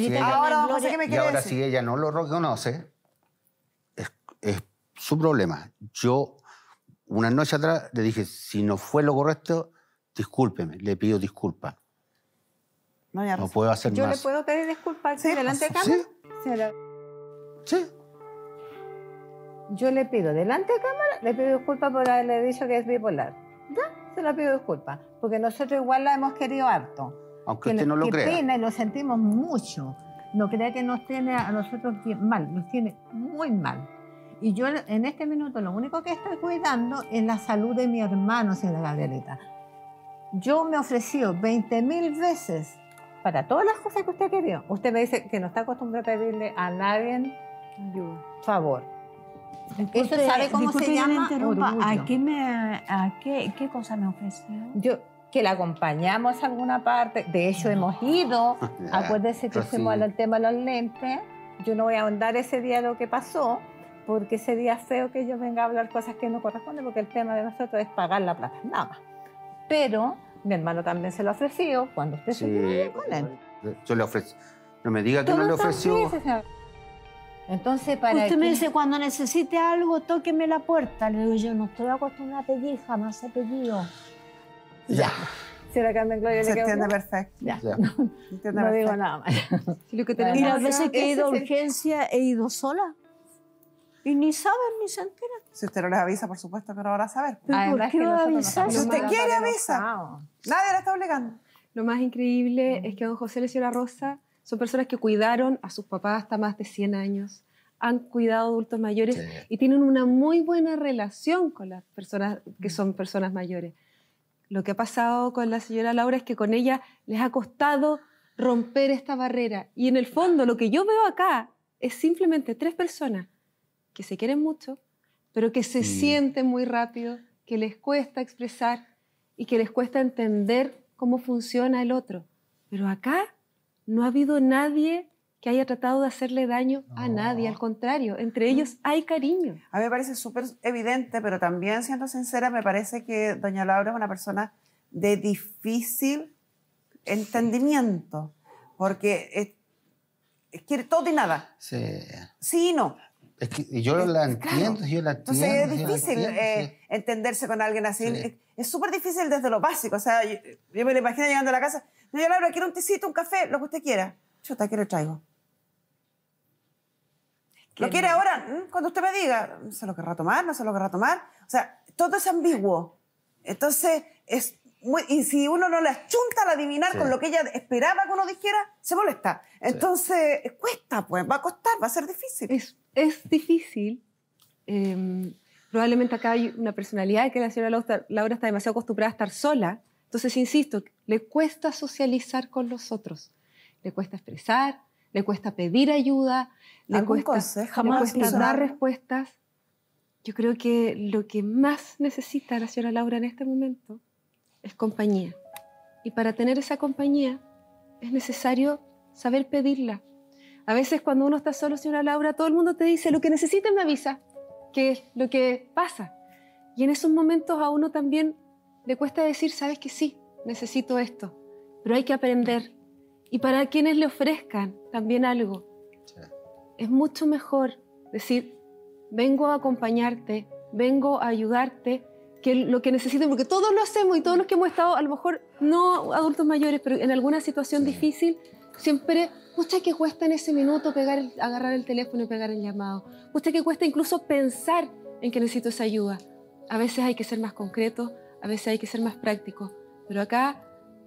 si ella, no lo reconoce, es, es su problema. Yo, una noche atrás, le dije, si no fue lo correcto, discúlpeme, le pido disculpas. No, no puedo hacer yo más. ¿Yo le puedo pedir disculpas delante de pues, cámara? Sí. Yo le pido delante de cámara, le pido disculpas por haberle dicho que es bipolar. ¿Ya? Se la pido disculpas, porque nosotros igual la hemos querido harto. Aunque usted no lo que crea. pena y lo sentimos mucho. No crea que nos tiene a nosotros mal, nos tiene muy mal. Y yo en este minuto lo único que estoy cuidando es la salud de mi hermano, señora Gabrielita. Yo me ofrecí 20 mil veces para todas las cosas que usted quería. Usted me dice que no está acostumbrada a pedirle a nadie Ayuda. favor. ¿Usted sabe cómo se llama. ¿A, qué, me, a qué, qué cosa me ofreció? Yo, que la acompañamos a alguna parte. De hecho, hemos ido. (laughs) Acuérdese que fuimos el tema de los lentes. Yo no voy a ahondar ese día lo que pasó porque sería feo que yo venga a hablar cosas que no corresponden, porque el tema de nosotros es pagar la plata, nada más. Pero mi hermano también se lo ofreció cuando usted se quedó con él. Yo le ofrecí. No me diga que no le ofreció. Entonces, para Usted me dice, cuando necesite algo, tóqueme la puerta. Le digo, yo no estoy acostumbrada a pedir, jamás he pedido. Ya. Si la Carmen Gloria (laughs) Se entiende perfecto. Ya. No, no digo nada más. lo que y las veces que he ido a urgencia, he ido sola. Y ni saben ni se enteran. Si usted no les avisa, por supuesto que no saber. ¿Por avisar? Si usted quiere, avisa. Nadie la está obligando. Lo más increíble es que don José y la señora Rosa son personas que cuidaron a sus papás hasta más de 100 años, han cuidado adultos mayores y tienen una muy buena relación con las personas que son personas mayores. Lo que ha pasado con la señora Laura es que con ella les ha costado romper esta barrera. Y en el fondo lo que yo veo acá es simplemente tres personas que se quieren mucho, pero que se mm. sienten muy rápido, que les cuesta expresar y que les cuesta entender cómo funciona el otro. Pero acá no ha habido nadie que haya tratado de hacerle daño a nadie, al contrario, entre ellos mm. hay cariño. A mí me parece súper evidente, pero también siendo sincera, me parece que doña Laura es una persona de difícil entendimiento, porque es, quiere todo y nada. Sí. Sí y no. Es que eh, yo la entiendo, yo la entiendo. Entonces eh, es difícil entenderse con alguien así. Es súper difícil desde lo básico. O sea, yo, me lo imagino llegando a la casa. No, yo, Laura, quiero un tecito, un café, lo que usted quiera. yo ¿qué le traigo? ¿Lo quiere ahora? Mm, cuando usted me diga, ¿se lo querrá tomar? ¿No se lo querrá tomar? O sea, todo es ambiguo. Entonces, es muy, y si uno no le achunta al adivinar con lo que ella esperaba que uno dijera, se molesta. Entonces, cuesta, pues, va a costar, va a ser difícil es difícil. Em, probablemente acá hay una personalidad que la señora Laura está demasiado acostumbrada a estar sola. Entonces, insisto, le cuesta socializar con los otros, le cuesta expresar, le cuesta pedir ayuda, le cuesta, jamás le cuesta dar respuestas. Yo creo que lo que más necesita la señora Laura en este momento es compañía. Y para tener esa compañía es necesario saber pedirla, a veces cuando uno está solo, señora Laura, todo el mundo te dice, lo que necesites me avisa, que es lo que pasa. Y en esos momentos a uno también le cuesta decir, sabes que sí, necesito esto, pero hay que aprender. Y para quienes le ofrezcan también algo, es mucho mejor decir, vengo a acompañarte, vengo a ayudarte, que lo que necesiten, porque todos lo hacemos y todos los que hemos estado, a lo mejor no adultos mayores, pero en alguna situación difícil, Siempre, mucha que cuesta en ese minuto pegar agarrar el teléfono y pegar el llamado. Mucha que cuesta incluso pensar en que necesito esa ayuda. A veces hay que ser más concreto, a veces hay que ser más práctico. Pero acá,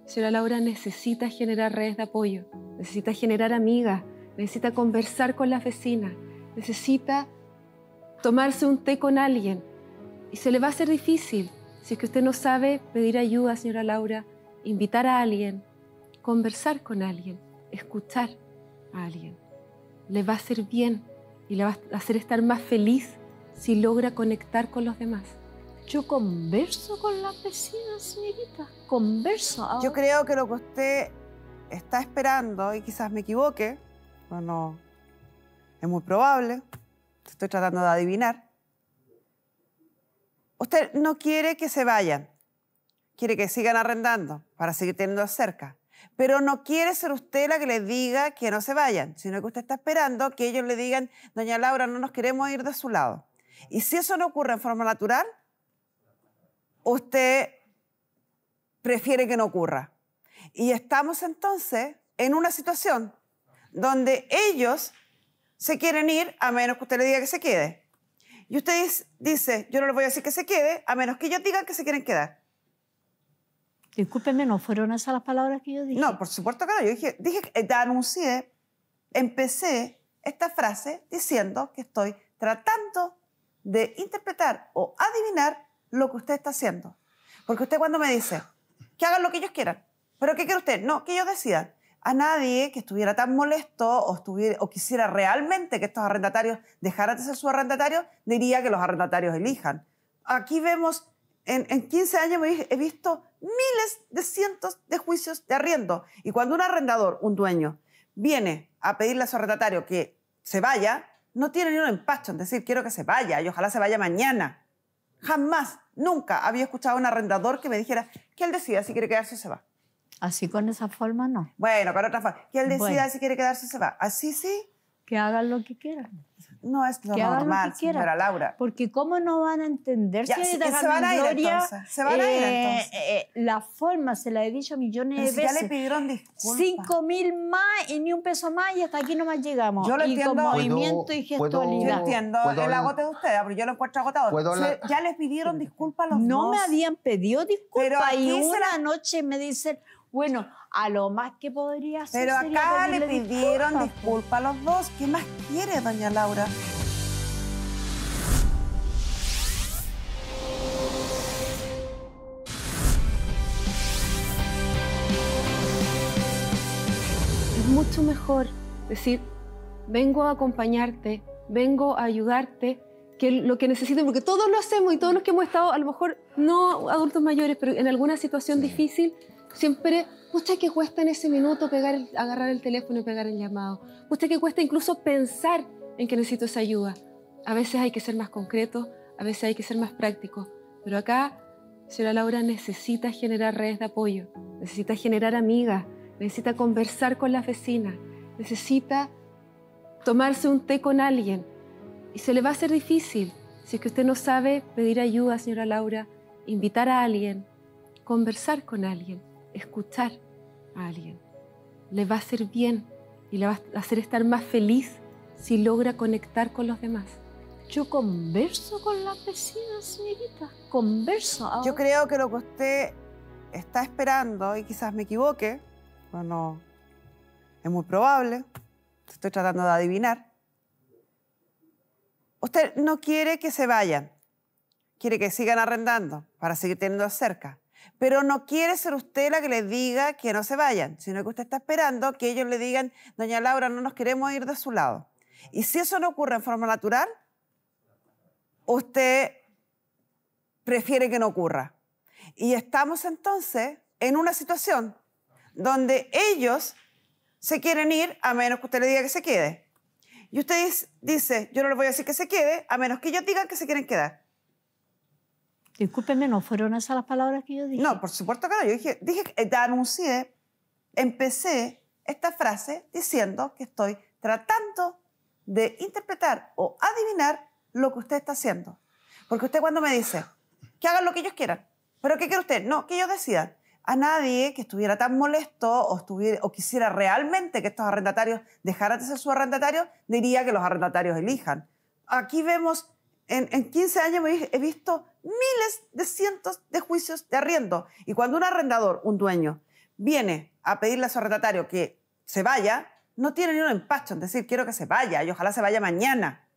señora Laura, necesita generar redes de apoyo, necesita generar amigas, necesita conversar con las vecinas, necesita tomarse un té con alguien. Y se le va a hacer difícil si es que usted no sabe pedir ayuda, señora Laura, invitar a alguien, conversar con alguien escuchar a alguien. Le va a hacer bien y le va a hacer estar más feliz si logra conectar con los demás. Yo converso con las vecinas, señorita. Converso. Yo creo que lo que usted está esperando, y quizás me equivoque, bueno, no, es muy probable, estoy tratando de adivinar. Usted no quiere que se vayan, quiere que sigan arrendando para seguir teniendo cerca. Pero no quiere ser usted la que le diga que no se vayan, sino que usted está esperando que ellos le digan, doña Laura, no nos queremos ir de su lado. Y si eso no ocurre en forma natural, usted prefiere que no ocurra. Y estamos entonces en una situación donde ellos se quieren ir a menos que usted le diga que se quede. Y usted dice, yo no le voy a decir que se quede a menos que ellos digan que se quieren quedar. Discúlpeme, ¿no fueron esas las palabras que yo dije? No, por supuesto que no. Yo dije, dije eh, anuncié, empecé esta frase diciendo que estoy tratando de interpretar o adivinar lo que usted está haciendo. Porque usted cuando me dice, que hagan lo que ellos quieran, pero ¿qué quiere usted? No, que ellos decidan. A nadie que estuviera tan molesto o, o quisiera realmente que estos arrendatarios dejaran de ser su arrendatarios, diría que los arrendatarios elijan. Aquí vemos en, 15 años he visto miles de cientos de juicios de arriendo. Y cuando un arrendador, un dueño, viene a pedirle a su arrendatario que se vaya, no tiene ni un empacho en decir quiero que se vaya y ojalá se vaya mañana. Jamás, nunca había escuchado a un arrendador que me dijera que él decida si quiere quedarse o se va. Así con esa forma no. Bueno, con otra forma. Que él decida si quiere quedarse o se va. Así sí, que hagan lo que quieran. No es lo normal, lo señora Laura. Porque cómo no van a entenderse si se, se van a ir eh, entonces. Eh, eh, la forma, se la he dicho millones de veces. Ya le pidieron disculpas. Cinco mil más y ni un peso más y hasta aquí nomás llegamos. Yo lo entiendo. Con movimiento y gestualidad. yo entiendo el agote de ustedes, pero yo lo encuentro agotado. ya les pidieron disculpas los dos. No me habían pedido disculpas y la noche me dicen bueno, a lo más que podría suceder... Pero acá le pidieron disculpa a los dos. ¿Qué más quiere, doña Laura? Es mucho mejor decir, vengo a acompañarte, vengo a ayudarte, que lo que necesiten, porque todos lo hacemos y todos los que hemos estado, a lo mejor no adultos mayores, pero en alguna situación difícil, Siempre, mucha que cuesta en ese minuto pegar agarrar el teléfono y pegar el llamado. Mucha que cuesta incluso pensar en que necesito esa ayuda. A veces hay que ser más concreto, a veces hay que ser más práctico. Pero acá, señora Laura, necesita generar redes de apoyo, necesita generar amigas, necesita conversar con la vecinas, necesita tomarse un té con alguien. Y se le va a hacer difícil si es que usted no sabe pedir ayuda, señora Laura, invitar a alguien, conversar con alguien escuchar a alguien. Le va a hacer bien y le va a hacer estar más feliz si logra conectar con los demás. Yo converso con las vecinas, señorita. Converso. Yo creo que lo que usted está esperando, y quizás me equivoque, bueno, es muy probable, estoy tratando de adivinar. Usted no quiere que se vayan, quiere que sigan arrendando para seguir teniendo cerca. Pero no quiere ser usted la que les diga que no se vayan, sino que usted está esperando que ellos le digan, doña Laura, no nos queremos ir de su lado. Y si eso no ocurre en forma natural, usted prefiere que no ocurra. Y estamos entonces en una situación donde ellos se quieren ir a menos que usted le diga que se quede. Y usted dice, yo no le voy a decir que se quede a menos que ellos digan que se quieren quedar. Discúlpeme, no fueron esas las palabras que yo dije. No, por supuesto que no. Yo dije, dije eh, anuncié, empecé esta frase diciendo que estoy tratando de interpretar o adivinar lo que usted está haciendo. Porque usted cuando me dice que hagan lo que ellos quieran, pero ¿qué quiere usted? No, que ellos decidan. A nadie que estuviera tan molesto o, o quisiera realmente que estos arrendatarios dejaran de ser su arrendatario diría que los arrendatarios elijan. Aquí vemos en, 15 años he visto miles de cientos de juicios de arriendo. Y cuando un arrendador, un dueño, viene a pedirle a su arrendatario que se vaya, no tiene ni un empacho en decir quiero que se vaya y ojalá se vaya mañana.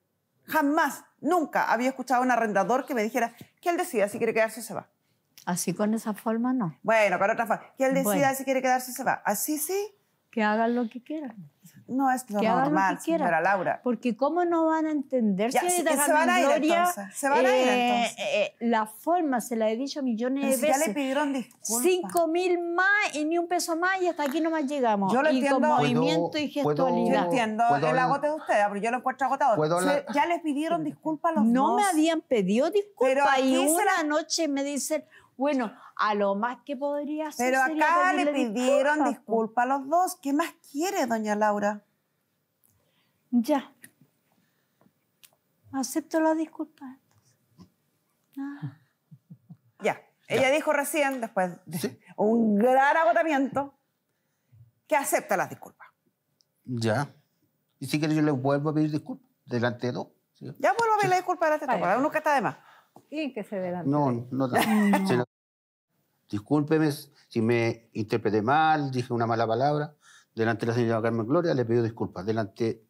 Jamás, nunca había escuchado a un arrendador que me dijera que él decida si quiere quedarse o se va. Así con esa forma no. Bueno, con otra forma. Que él decida si quiere quedarse o se va. Así sí. Que hagan lo que quieran no es lo normal, que señora Laura. Porque cómo no van a entenderse si se, van a ir eh, entonces, eh, la forma, se la he dicho millones de si veces. ya le pidieron disculpas. Cinco mil más y ni un peso más y hasta aquí nomás llegamos. Yo lo entiendo. con movimiento y gestualidad. yo entiendo ¿puedo, el agote de ustedes, pero yo lo encuentro agotado. ya les pidieron disculpas los los No me habían pedido disculpas y una la... noche me dicen, bueno, a lo más que podría ser. Pero acá le pidieron disculpas a los dos. ¿Qué más quiere, doña Laura? Ya. Acepto las disculpas. Ah. (laughs) Ya. Ella dijo recién, después de un gran agotamiento, que acepta las disculpas. Ya. Y si quiere yo le vuelvo a pedir disculpas delante de dos. Ya vuelvo a pedir la disculpa delante de dos. Uno está de más. Y que se delante. No, no, no. no discúlpeme si me interpreté mal, dije una mala palabra, delante de la señora Carmen Gloria le pido disculpas, delante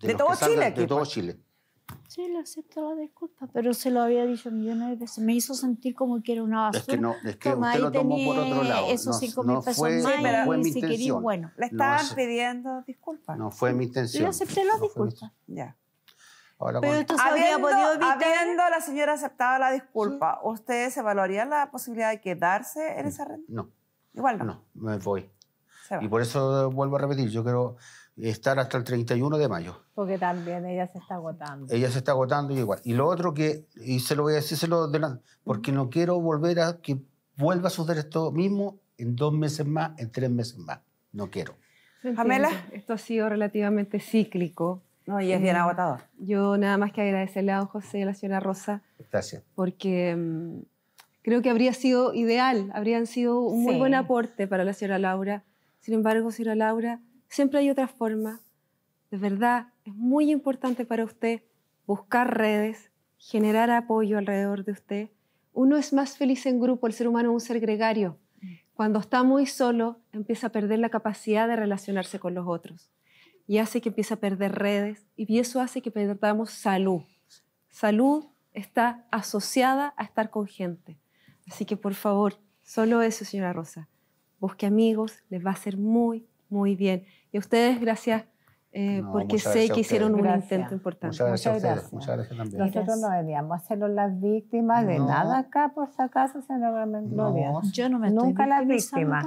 de, ¿De todo Chile. de todo pues. Chile. Sí, le acepto la disculpa, pero se lo había dicho millones de veces. Me hizo sentir como que era una basura. Es que no, es que usted lo tomó por otro lado. no, no fue, mi intención. bueno. Le estaban no, pidiendo disculpas. No fue mi intención. Le acepté las disculpas. Ya habiendo, la señora aceptado la disculpa, ¿ustedes evaluarían la posibilidad de quedarse en esa red? No. Igual no. No, me voy. Y por eso vuelvo a repetir, yo quiero estar hasta el 31 de mayo. Porque también ella se está agotando. Ella se está agotando y igual. Y lo otro que, y se lo voy a decir, se lo porque no quiero volver a que vuelva a suceder esto mismo en dos meses más, en tres meses más. No quiero. Pamela, esto ha sido relativamente cíclico y es bien em, agotado. Yo nada más que agradecerle a don José y a la señora Rosa. Gracias. Porque em, creo que habría sido ideal, habrían sido un muy buen aporte para la señora Laura. Sin embargo, señora Laura, siempre hay otra forma. De verdad, es muy importante para usted buscar redes, generar apoyo alrededor de usted. Uno es más feliz en grupo, el ser humano es un ser gregario. Mm. Cuando está muy solo, empieza a perder la capacidad de relacionarse con los otros y hace que empiece a perder redes y eso hace que perdamos salud. Salud está asociada a estar con gente. Así que por favor, solo eso, señora Rosa. Busque amigos, les va a hacer muy, muy bien. Y a ustedes, gracias eh, porque sé que hicieron un intento importante. Muchas gracias, Nosotros no debíamos hacerlo las víctimas de nada acá, por si acaso, señora no. Yo no me Nunca las víctimas.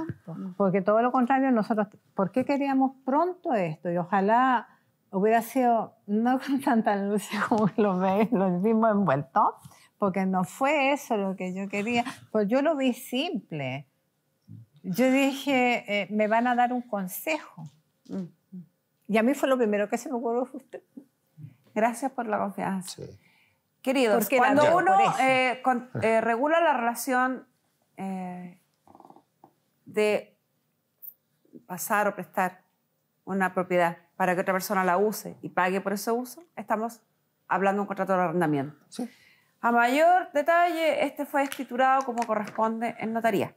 Porque todo lo contrario, nosotros, ¿por qué queríamos pronto esto? Y ojalá hubiera sido, no (laughs) con tanta luz como lo, veis, lo vimos envuelto, porque no fue eso lo que yo quería. Pues yo lo vi simple. Yo dije, eh, me van a dar un consejo. Mm. Y a mí fue lo primero que se me ocurrió Gracias por la confianza. Queridos, cuando uno eh, eh, regula la relación eh, de pasar o prestar una propiedad para que otra persona la use y pague por ese uso, estamos hablando de un contrato de arrendamiento. A mayor detalle, este fue escriturado como corresponde en notaría.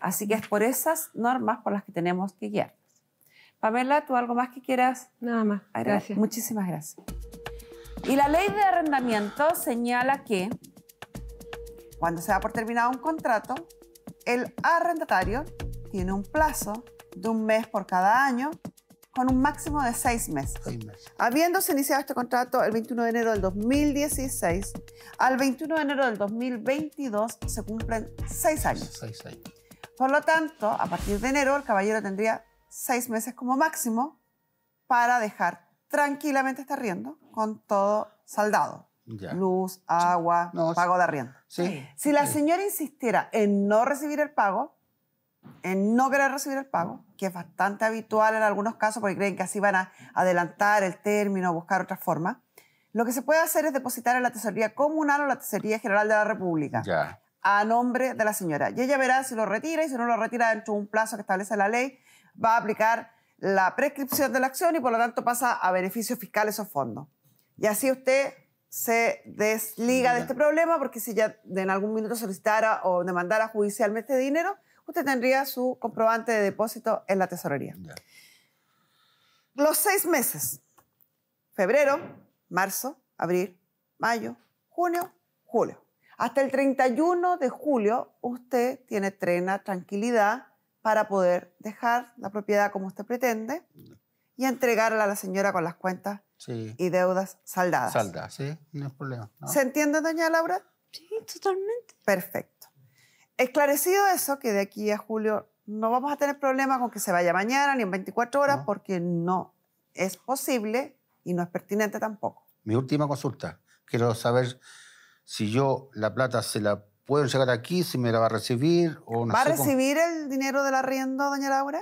Así que es por esas normas por las que tenemos que guiar. Pamela, ¿tú algo más que quieras? Nada más. Gracias. Muchísimas gracias. Y la ley de arrendamiento señala que cuando se da por terminado un contrato, el arrendatario tiene un plazo de un mes por cada año con un máximo de seis meses. Seis meses. Habiéndose iniciado este contrato el 21 de enero del 2016, al 21 de enero del 2022 se cumplen seis años. Seis años. Por lo tanto, a partir de enero el caballero tendría seis meses como máximo para dejar tranquilamente este riendo con todo saldado. Luz, agua, pago de arriendo. Si la señora insistiera en no recibir el pago, en no querer recibir el pago, que es bastante habitual en algunos casos porque creen que así van a adelantar el término, buscar otra forma, lo que se puede hacer es depositar en la Tesorería Comunal o la Tesorería General de la República. a nombre de la señora. Y ella verá si lo retira y si no lo retira dentro de un plazo que establece la ley, va a aplicar la prescripción de la acción y por lo tanto pasa a beneficios fiscales o fondos. Y así usted se desliga de este problema porque si ya en algún minuto solicitara o demandara judicialmente dinero, usted tendría su comprobante de depósito en la tesorería. Los seis meses, febrero, marzo, abril, mayo, junio, julio. Hasta el 31 de julio usted tiene trena tranquilidad para poder dejar la propiedad como usted pretende y entregarla a la señora con las cuentas y deudas saldadas. Saldadas, sí, no es problema. ¿Se entiende, doña Laura? Sí, totalmente. Perfecto. Esclarecido eso, que de aquí a julio no vamos a tener problema con que se vaya mañana ni en 24 horas, porque no es posible y no es pertinente tampoco. Mi última consulta. Quiero saber si yo la plata se la puedo llegar aquí, si me la va a recibir o no ¿Va a recibir el dinero del arriendo, doña Laura?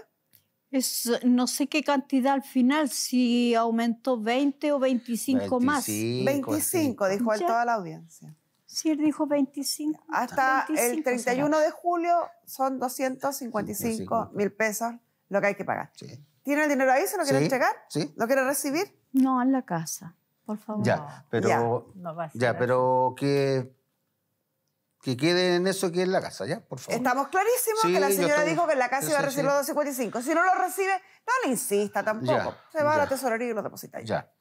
Es, no sé qué cantidad al final, si aumentó 20 o 25, más. 25, dijo él toda la audiencia. Sí, él dijo 25. Hasta el 31 de julio son 255 mil pesos lo que hay que pagar. ¿Tiene el dinero ahí? ¿Se lo quiere entregar? llegar? Sí. ¿Lo quiere recibir? No, en la casa, por favor. Ya, pero, ya, pero que que quede en eso que es la casa, ¿ya? Por favor. Estamos clarísimos que la señora dijo que en la casa iba a recibir los 2.55. Si no lo recibe, no le insista tampoco. Se va a la tesorería y lo deposita ahí. Ya.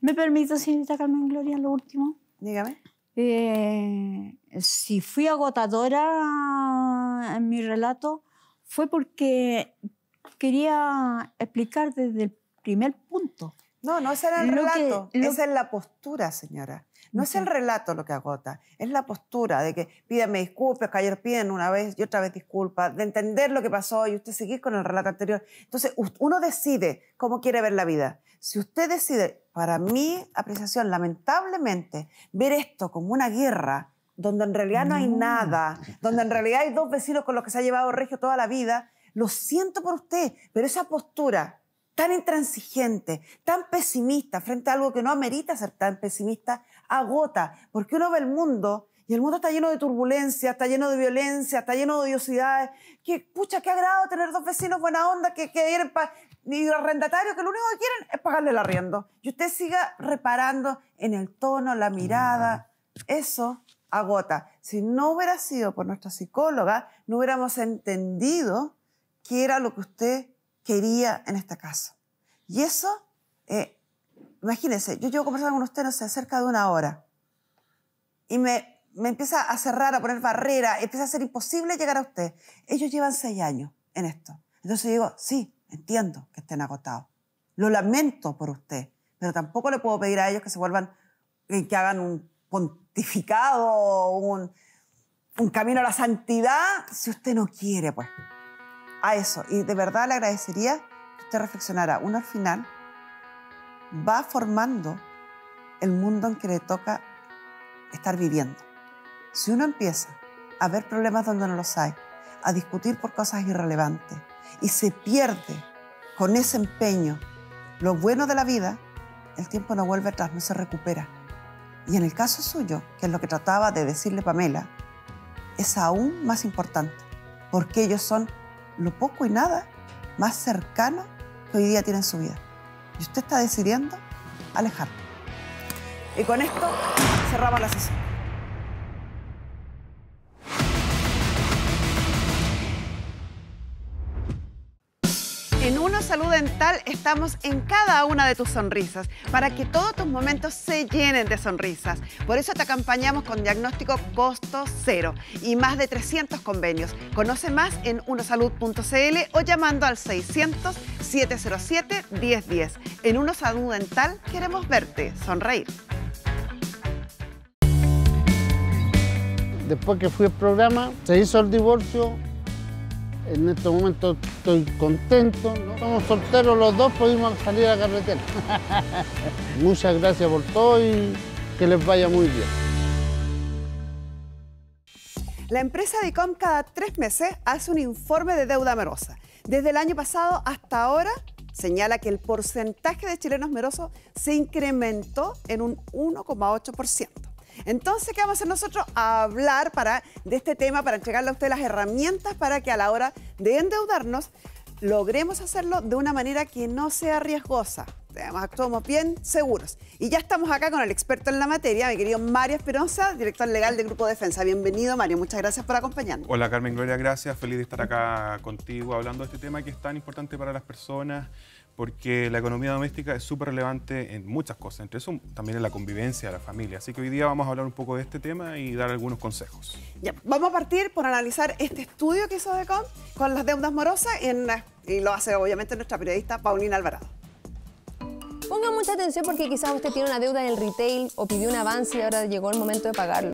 ¿Me permito, señorita Carmen Gloria, lo último? Dígame. Eh, si fui agotadora en mi relato, fue porque quería explicar desde el primer punto no, no es el relato, es la postura, señora. No es el relato lo que agota, es la postura de que pídame disculpas, que ayer piden una vez y otra vez disculpas, de entender lo que pasó y usted seguir con el relato anterior. Entonces, uno decide cómo quiere ver la vida. Si usted decide, para mi apreciación, lamentablemente, ver esto como una guerra, donde en realidad no hay nada, donde en realidad hay dos vecinos con los que se ha llevado Regio toda la vida, lo siento por usted, pero esa postura tan intransigente, tan pesimista, frente a algo que no amerita ser tan pesimista, agota, porque uno ve el mundo y el mundo está lleno de turbulencia, está lleno de violencia, está lleno de odiosidades. Que, pucha, qué agrado tener dos vecinos buena onda que, que para y arrendatarios que lo único que quieren es pagarle el arriendo. Y usted siga reparando en el tono, la mirada. Mm. Eso agota. Si no hubiera sido por nuestra psicóloga, no hubiéramos entendido qué era lo que usted quería en esta casa. Y eso, eh, imagínense, yo llevo conversando con usted, no sé, cerca de una hora. Y me, me empieza a cerrar, a poner barrera, empieza a ser imposible llegar a usted. Ellos llevan seis años en esto. Entonces digo, sí, entiendo que estén agotados. Lo lamento por usted, pero tampoco le puedo pedir a ellos que se vuelvan, que hagan un pontificado, un, un camino a la santidad, si usted no quiere, pues a eso. Y de verdad le agradecería que usted reflexionara. Uno al final va formando el mundo en que le toca estar viviendo. Si uno empieza a ver problemas donde no los hay, a discutir por cosas irrelevantes y se pierde con ese empeño lo bueno de la vida, el tiempo no vuelve atrás, no se recupera. Y en el caso suyo, que es lo que trataba de decirle Pamela, es aún más importante, porque ellos son lo poco y nada más cercano que hoy día tiene en su vida. Y usted está decidiendo alejarte. Y con esto cerramos la sesión. En Uno Salud Dental estamos en cada una de tus sonrisas para que todos tus momentos se llenen de sonrisas. Por eso te acompañamos con diagnóstico costo cero y más de 300 convenios. Conoce más en unosalud.cl o llamando al 600-707-1010. En Uno Salud Dental queremos verte sonreír. Después que fui al programa, se hizo el divorcio en este momento estoy contento, ¿no? Somos solteros los dos, pudimos salir a la carretera. (laughs) Muchas gracias por todo y que les vaya muy bien. La empresa DICOM cada tres meses hace un informe de deuda merosa. Desde el año pasado hasta ahora señala que el porcentaje de chilenos merosos se incrementó en un 1,8%. Entonces, ¿qué vamos a hacer nosotros? A hablar para, de este tema, para entregarle a usted las herramientas para que a la hora de endeudarnos logremos hacerlo de una manera que no sea riesgosa. actuamos bien seguros. Y ya estamos acá con el experto en la materia, mi querido Mario Esperanza, director legal del Grupo Defensa. Bienvenido, Mario. Muchas gracias por acompañarnos. Hola, Carmen Gloria. Gracias. Feliz de estar acá contigo hablando de este tema que es tan importante para las personas porque la economía doméstica es súper relevante en muchas cosas, entre eso también en la convivencia de la familia. Así que hoy día vamos a hablar un poco de este tema y dar algunos consejos. Ya, vamos a partir por analizar este estudio que hizo DECOM con las deudas morosas y lo hace obviamente nuestra periodista Paulina Alvarado. Ponga mucha atención porque quizás usted tiene una deuda en el retail o pidió un avance y ahora llegó el momento de pagarlo.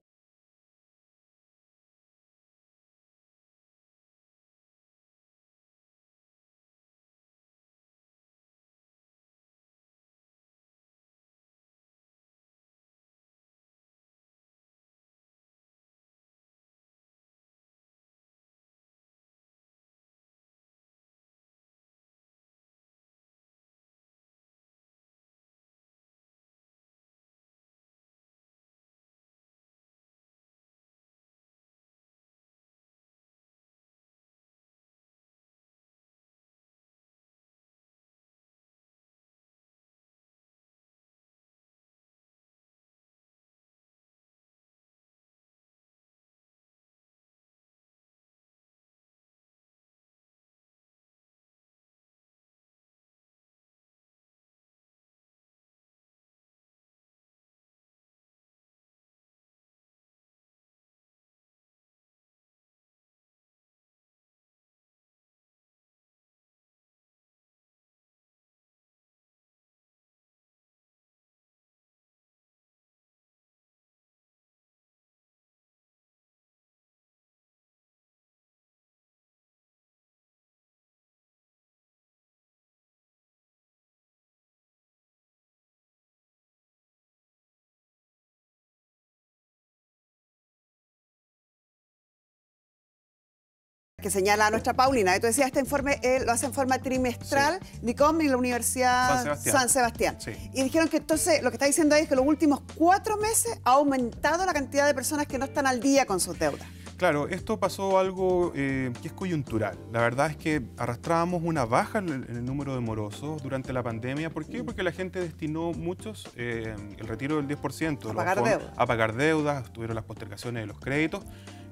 que señala nuestra Paulina. Tú decías, este informe eh, lo hace en forma trimestral NICOM y la Universidad San Sebastián. Y dijeron que entonces lo que está diciendo ahí es que los últimos cuatro meses ha aumentado la cantidad de personas que no están al día con sus deudas. Claro, esto pasó algo eh, que es coyuntural. La verdad es que arrastrábamos una baja en el, número de morosos durante la pandemia. ¿Por qué? Porque la gente destinó muchos eh, el retiro del 10% a pagar, deudas, a pagar deudas, tuvieron las postergaciones de los créditos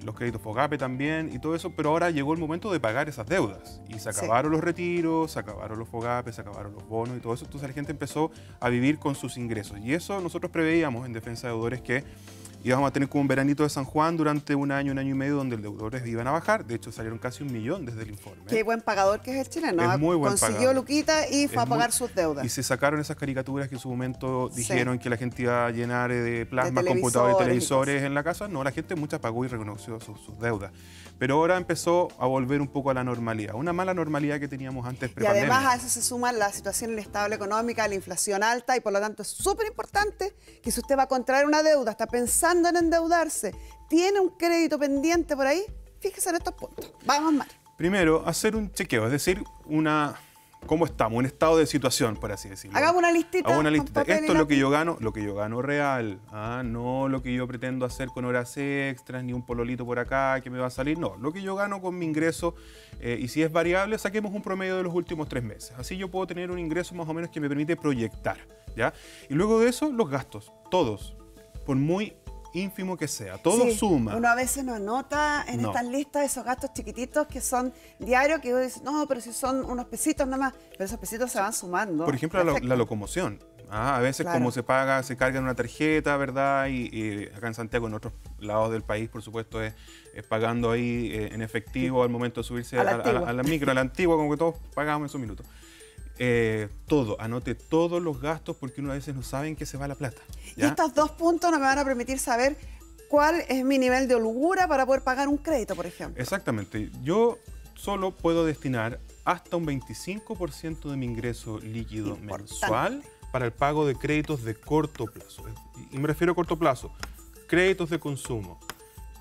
los créditos FOGAPE también y todo eso, pero ahora llegó el momento de pagar esas deudas. Y se acabaron los retiros, se acabaron los FOGAPE, se acabaron los bonos y todo eso. Entonces la gente empezó a vivir con sus ingresos. Y eso nosotros preveíamos en Defensa de Deudores que y vamos a tener como un veranito de San Juan durante un año, un año y medio donde los deudores iban a bajar. De hecho, salieron casi un millón desde el informe. Qué buen pagador que es el chileno. ¿ah? Consiguió Luquita y fue a pagar sus deudas. Y se sacaron esas caricaturas que en su momento dijeron que la gente iba a llenar eh, de plasma computadores y televisores en la casa. No, la gente mucha pagó y reconoció sus deudas pero ahora empezó a volver un poco a la normalidad, una mala normalidad que teníamos antes Y además a eso se suma la situación inestable económica, la inflación alta y por lo tanto es súper importante que si usted va a contraer una deuda, está pensando en endeudarse, tiene un crédito pendiente por ahí, fíjese en estos puntos. Vamos, Mar. Primero, hacer un chequeo, es decir, una cómo estamos, un estado de situación, por así decirlo. Hagamos una listita. Hagamos una listita. Esto es lo que yo gano, lo que yo gano real. Ah, no lo que yo pretendo hacer con horas extras, ni un pololito por acá que me va a salir. No, lo que yo gano con mi ingreso. Eh, y si es variable, saquemos un promedio de los últimos tres meses. Así yo puedo tener un ingreso más o menos que me permite proyectar. ¿ya? Y luego de eso, los gastos, todos. Por muy ínfimo que sea, todo suma. Uno a veces no anota en estas listas esos gastos chiquititos que son diarios, que uno dice, no, pero si son unos pesitos nada más, pero esos pesitos se van sumando. Por ejemplo, la, locomoción. Ah, a veces como se paga, se carga en una tarjeta, ¿verdad? Y, acá en Santiago, en otros lados del país, por supuesto, es, pagando ahí eh, en efectivo al momento de subirse a a la, micro, a la antigua, como que todos pagamos en su minuto. Eh, todo, anote todos los gastos porque uno a veces no sabe en qué se va la plata. Y estos dos puntos no me van a permitir saber cuál es mi nivel de holgura para poder pagar un crédito, por ejemplo. Exactamente. Yo solo puedo destinar hasta un 25% de mi ingreso líquido mensual para el pago de créditos de corto plazo. Y me refiero a corto plazo. Créditos de consumo,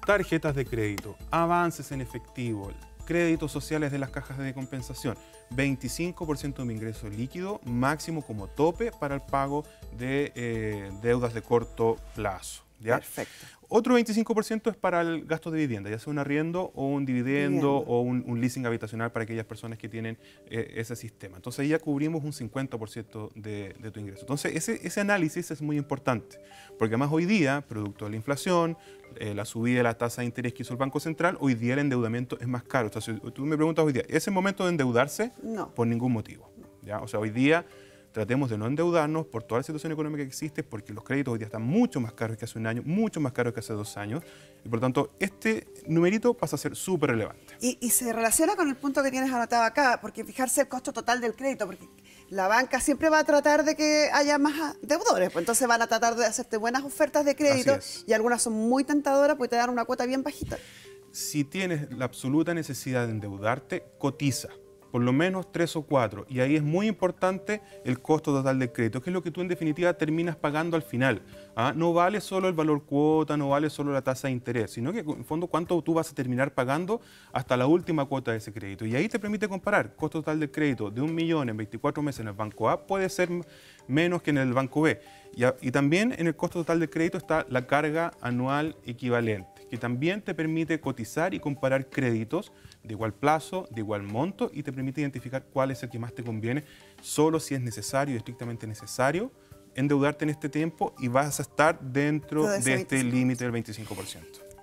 tarjetas de crédito, avances en efectivo, créditos sociales de las cajas de compensación. 25% de mi ingreso líquido máximo como tope para el pago de eh, deudas de corto plazo. Perfecto. Otro 25% es para el gasto de vivienda, ya sea un arriendo o un dividendo o un, leasing habitacional para aquellas personas que tienen eh, ese sistema. Entonces ahí ya cubrimos un 50% de, de, tu ingreso. Entonces ese, análisis es muy importante, porque además hoy día, producto de la inflación, eh, la subida de la tasa de interés que hizo el Banco Central, hoy día el endeudamiento es más caro. O sea, si tú me preguntas hoy día, ¿es el momento de endeudarse? No. Por ningún motivo. ¿ya? O sea, hoy día tratemos de no endeudarnos por toda la situación económica que existe, porque los créditos hoy día están mucho más caros que hace un año, mucho más caros que hace dos años, y por lo tanto este numerito pasa a ser súper relevante. Y, se relaciona con el punto que tienes anotado acá, porque fijarse el costo total del crédito, porque la banca siempre va a tratar de que haya más deudores, pues entonces van a tratar de hacerte buenas ofertas de crédito, y algunas son muy tentadoras, porque te dan una cuota bien bajita. Si tienes la absoluta necesidad de endeudarte, cotiza por lo menos tres o cuatro. Y ahí es muy importante el costo total del crédito, que es lo que tú en definitiva terminas pagando al final. ¿ah? No vale solo el valor cuota, no vale solo la tasa de interés, sino que en fondo cuánto tú vas a terminar pagando hasta la última cuota de ese crédito. Y ahí te permite comparar costo total del crédito de un millón en 24 meses en el banco A puede ser menos que en el banco B. Y, y también en el costo total del crédito está la carga anual equivalente, que también te permite cotizar y comparar créditos de igual plazo, de igual monto y te permite identificar cuál es el que más te conviene, solo si es necesario estrictamente necesario endeudarte en este tiempo y vas a estar dentro de este límite del 25%.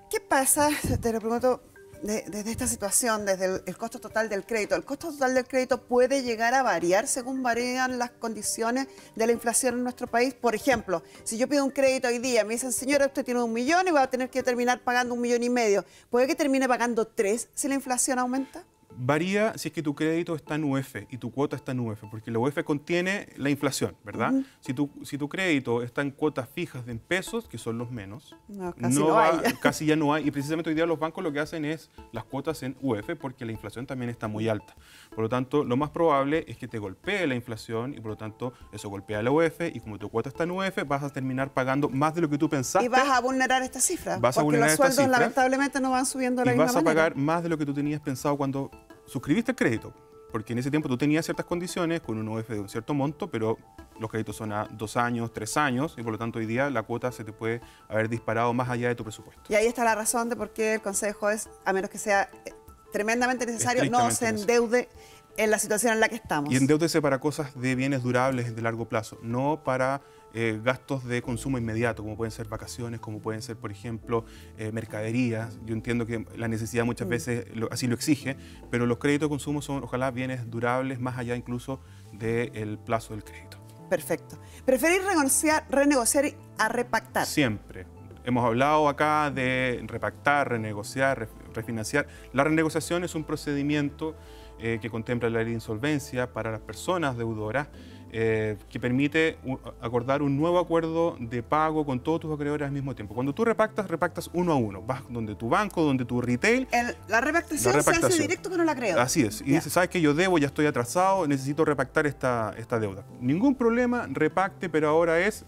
¿Qué pasa? Te lo pregunto desde esta situación, desde el, costo total del crédito. El costo total del crédito puede llegar a variar según varían las condiciones de la inflación en nuestro país. Por ejemplo, si yo pido un crédito hoy día, me dicen, señora, usted tiene un millón y va a tener que terminar pagando un millón y medio. ¿Puede que termine pagando tres si la inflación aumenta? varía si es que tu crédito está en UF y tu cuota está en UF, porque la UF contiene la inflación, ¿verdad? si, tu, si tu crédito está en cuotas fijas en pesos, que son los menos, no, casi, (laughs) casi ya no hay. Y precisamente hoy día los bancos lo que hacen es las cuotas en UF porque la inflación también está muy alta. Por lo tanto, lo más probable es que te golpee la inflación y por lo tanto eso golpea la UF y como tu cuota está en UF vas a terminar pagando más de lo que tú pensaste. Y vas a vulnerar esta cifra. Vas a vulnerar los sueldos lamentablemente no van subiendo a la y vas a pagar más de lo que tú tenías pensado cuando suscribiste el crédito, porque en ese tiempo tú tenías ciertas condiciones con un OF de un cierto monto, pero los créditos son a dos años, tres años, y por lo tanto hoy día la cuota se te puede haber disparado más allá de tu presupuesto. Y ahí está la razón de por qué el consejo es, a menos que sea eh, tremendamente necesario, no se endeude en la situación en la que estamos. Y endeúdese para cosas de bienes durables de largo plazo, no para eh, gastos de consumo inmediato, como pueden ser vacaciones, como pueden ser, por ejemplo, eh, mercaderías. Yo entiendo que la necesidad muchas veces así lo exige, pero los créditos de consumo son, ojalá, bienes durables, más allá incluso del plazo del crédito. Perfecto. ¿Preferís renegociar, renegociar a repactar? Siempre. Hemos hablado acá de repactar, renegociar, refinanciar. La renegociación es un procedimiento eh, que contempla la ley de insolvencia para las personas deudoras, eh, que permite acordar un nuevo acuerdo de pago con todos tus acreedores al mismo tiempo. Cuando tú repactas, repactas uno a uno. Vas donde tu banco, donde tu retail. la, repactación se hace directo con el acreedor. Así es. Y dices, ¿sabes que Yo debo, ya estoy atrasado, necesito repactar esta, esta deuda. Ningún problema, repacte, pero ahora es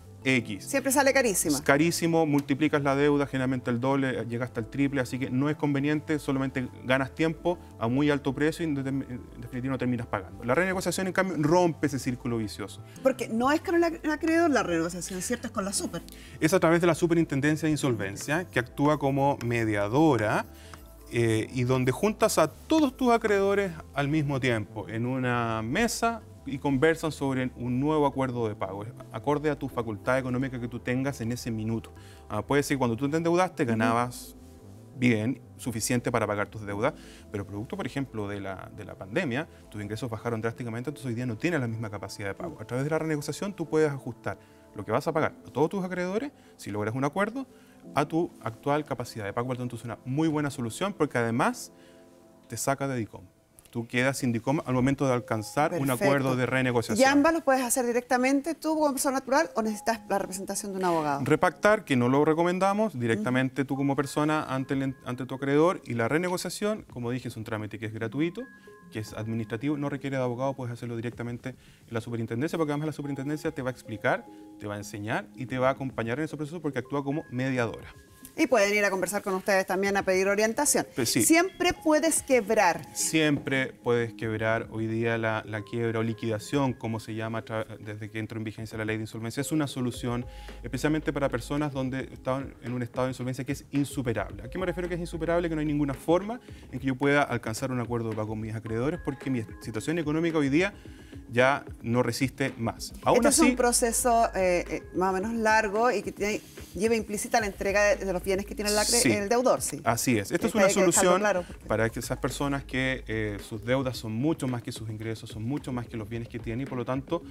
Siempre sale carísimo. Es carísimo, multiplicas la deuda, generalmente el doble, llega hasta el triple, así que no es conveniente, solamente ganas tiempo a muy alto precio y en definitiva no terminas pagando. La renegociación, en cambio, rompe ese círculo vicioso. Porque no es con el acreedor la renegociación, ¿cierto? Es con la super. Es a través de la Superintendencia de Insolvencia, que actúa como mediadora eh, y donde juntas a todos tus acreedores al mismo tiempo, en una mesa y conversan sobre un nuevo acuerdo de pago, acorde a tu facultad económica que tú tengas en ese minuto. Ah, puede ser que cuando tú te endeudaste ganabas bien, suficiente para pagar tus deudas, pero producto, por ejemplo, de la, de la, pandemia, tus ingresos bajaron drásticamente, entonces hoy día no tienes la misma capacidad de pago. A través de la renegociación tú puedes ajustar lo que vas a pagar a todos tus acreedores, si logras un acuerdo, a tu actual capacidad de pago. Por lo tanto, es una muy buena solución porque además te saca de DICOM. Tú quedas sin al momento de alcanzar un acuerdo de renegociación. ¿Y ambas lo puedes hacer directamente tú como persona natural o necesitas la representación de un abogado? Repactar, que no lo recomendamos, directamente tú como persona ante, ante tu acreedor y la renegociación, como dije, es un trámite que es gratuito que es administrativo, no requiere de abogado, puedes hacerlo directamente en la superintendencia, porque además la superintendencia te va a explicar, te va a enseñar y te va a acompañar en ese proceso porque actúa como mediadora. Y pueden ir a conversar con ustedes también a pedir orientación. Pues Siempre puedes quebrar. Siempre puedes quebrar. Hoy día la, quiebra o liquidación, como se llama desde que entró en vigencia la ley de insolvencia, es una solución especialmente para personas donde están en un estado de insolvencia que es insuperable. ¿A qué me refiero que es insuperable? Que no hay ninguna forma en que yo pueda alcanzar un acuerdo de con mis acreedores porque mi situación económica hoy día ya no resiste más. Aún este es un proceso eh, eh, más o menos largo y que lleva implícita la entrega de, los bienes que tiene el deudor. Sí. Así es. Esto es una solución para que esas personas que eh, sus deudas son mucho más que sus ingresos, son mucho más que los bienes que tienen y por lo tanto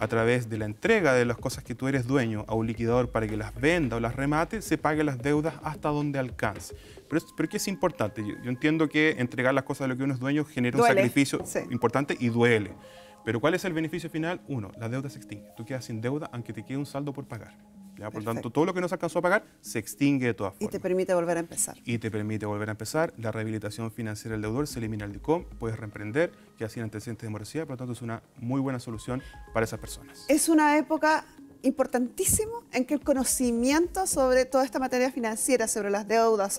a través de la entrega de las cosas que tú eres dueño a un liquidador para que las venda o las remate, se pague las deudas hasta donde alcance. Pero, es ¿qué es importante? Yo, entiendo que entregar las cosas de lo que uno es dueño genera un sacrificio importante y duele. Pero ¿cuál es el beneficio final? Uno, la deuda se extingue. Tú quedas sin deuda aunque te quede un saldo por pagar. Por lo tanto, todo lo que no se alcanzó a pagar se extingue de todas formas. Y te permite volver a empezar. Y te permite volver a empezar. La rehabilitación financiera del deudor se elimina el DICOM, puedes reemprender, ya sin antecedentes de morosidad, por lo tanto es una muy buena solución para esas personas. Es una época importantísimo en que el conocimiento sobre toda esta materia financiera, sobre las deudas,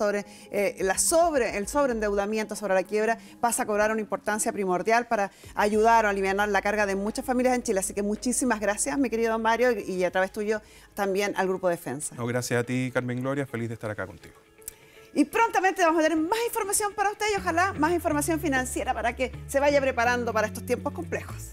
eh, sobre, el sobreendeudamiento, sobre la quiebra, pasa a cobrar una importancia primordial para ayudar o aliviar la carga de muchas familias en Chile. Así que muchísimas gracias, mi querido Mario, y a través tuyo también al Grupo Defensa. No, gracias a ti, Carmen Gloria. Feliz de estar acá contigo. Y prontamente vamos a tener más información para usted y ojalá más información financiera para que se vaya preparando para estos tiempos complejos.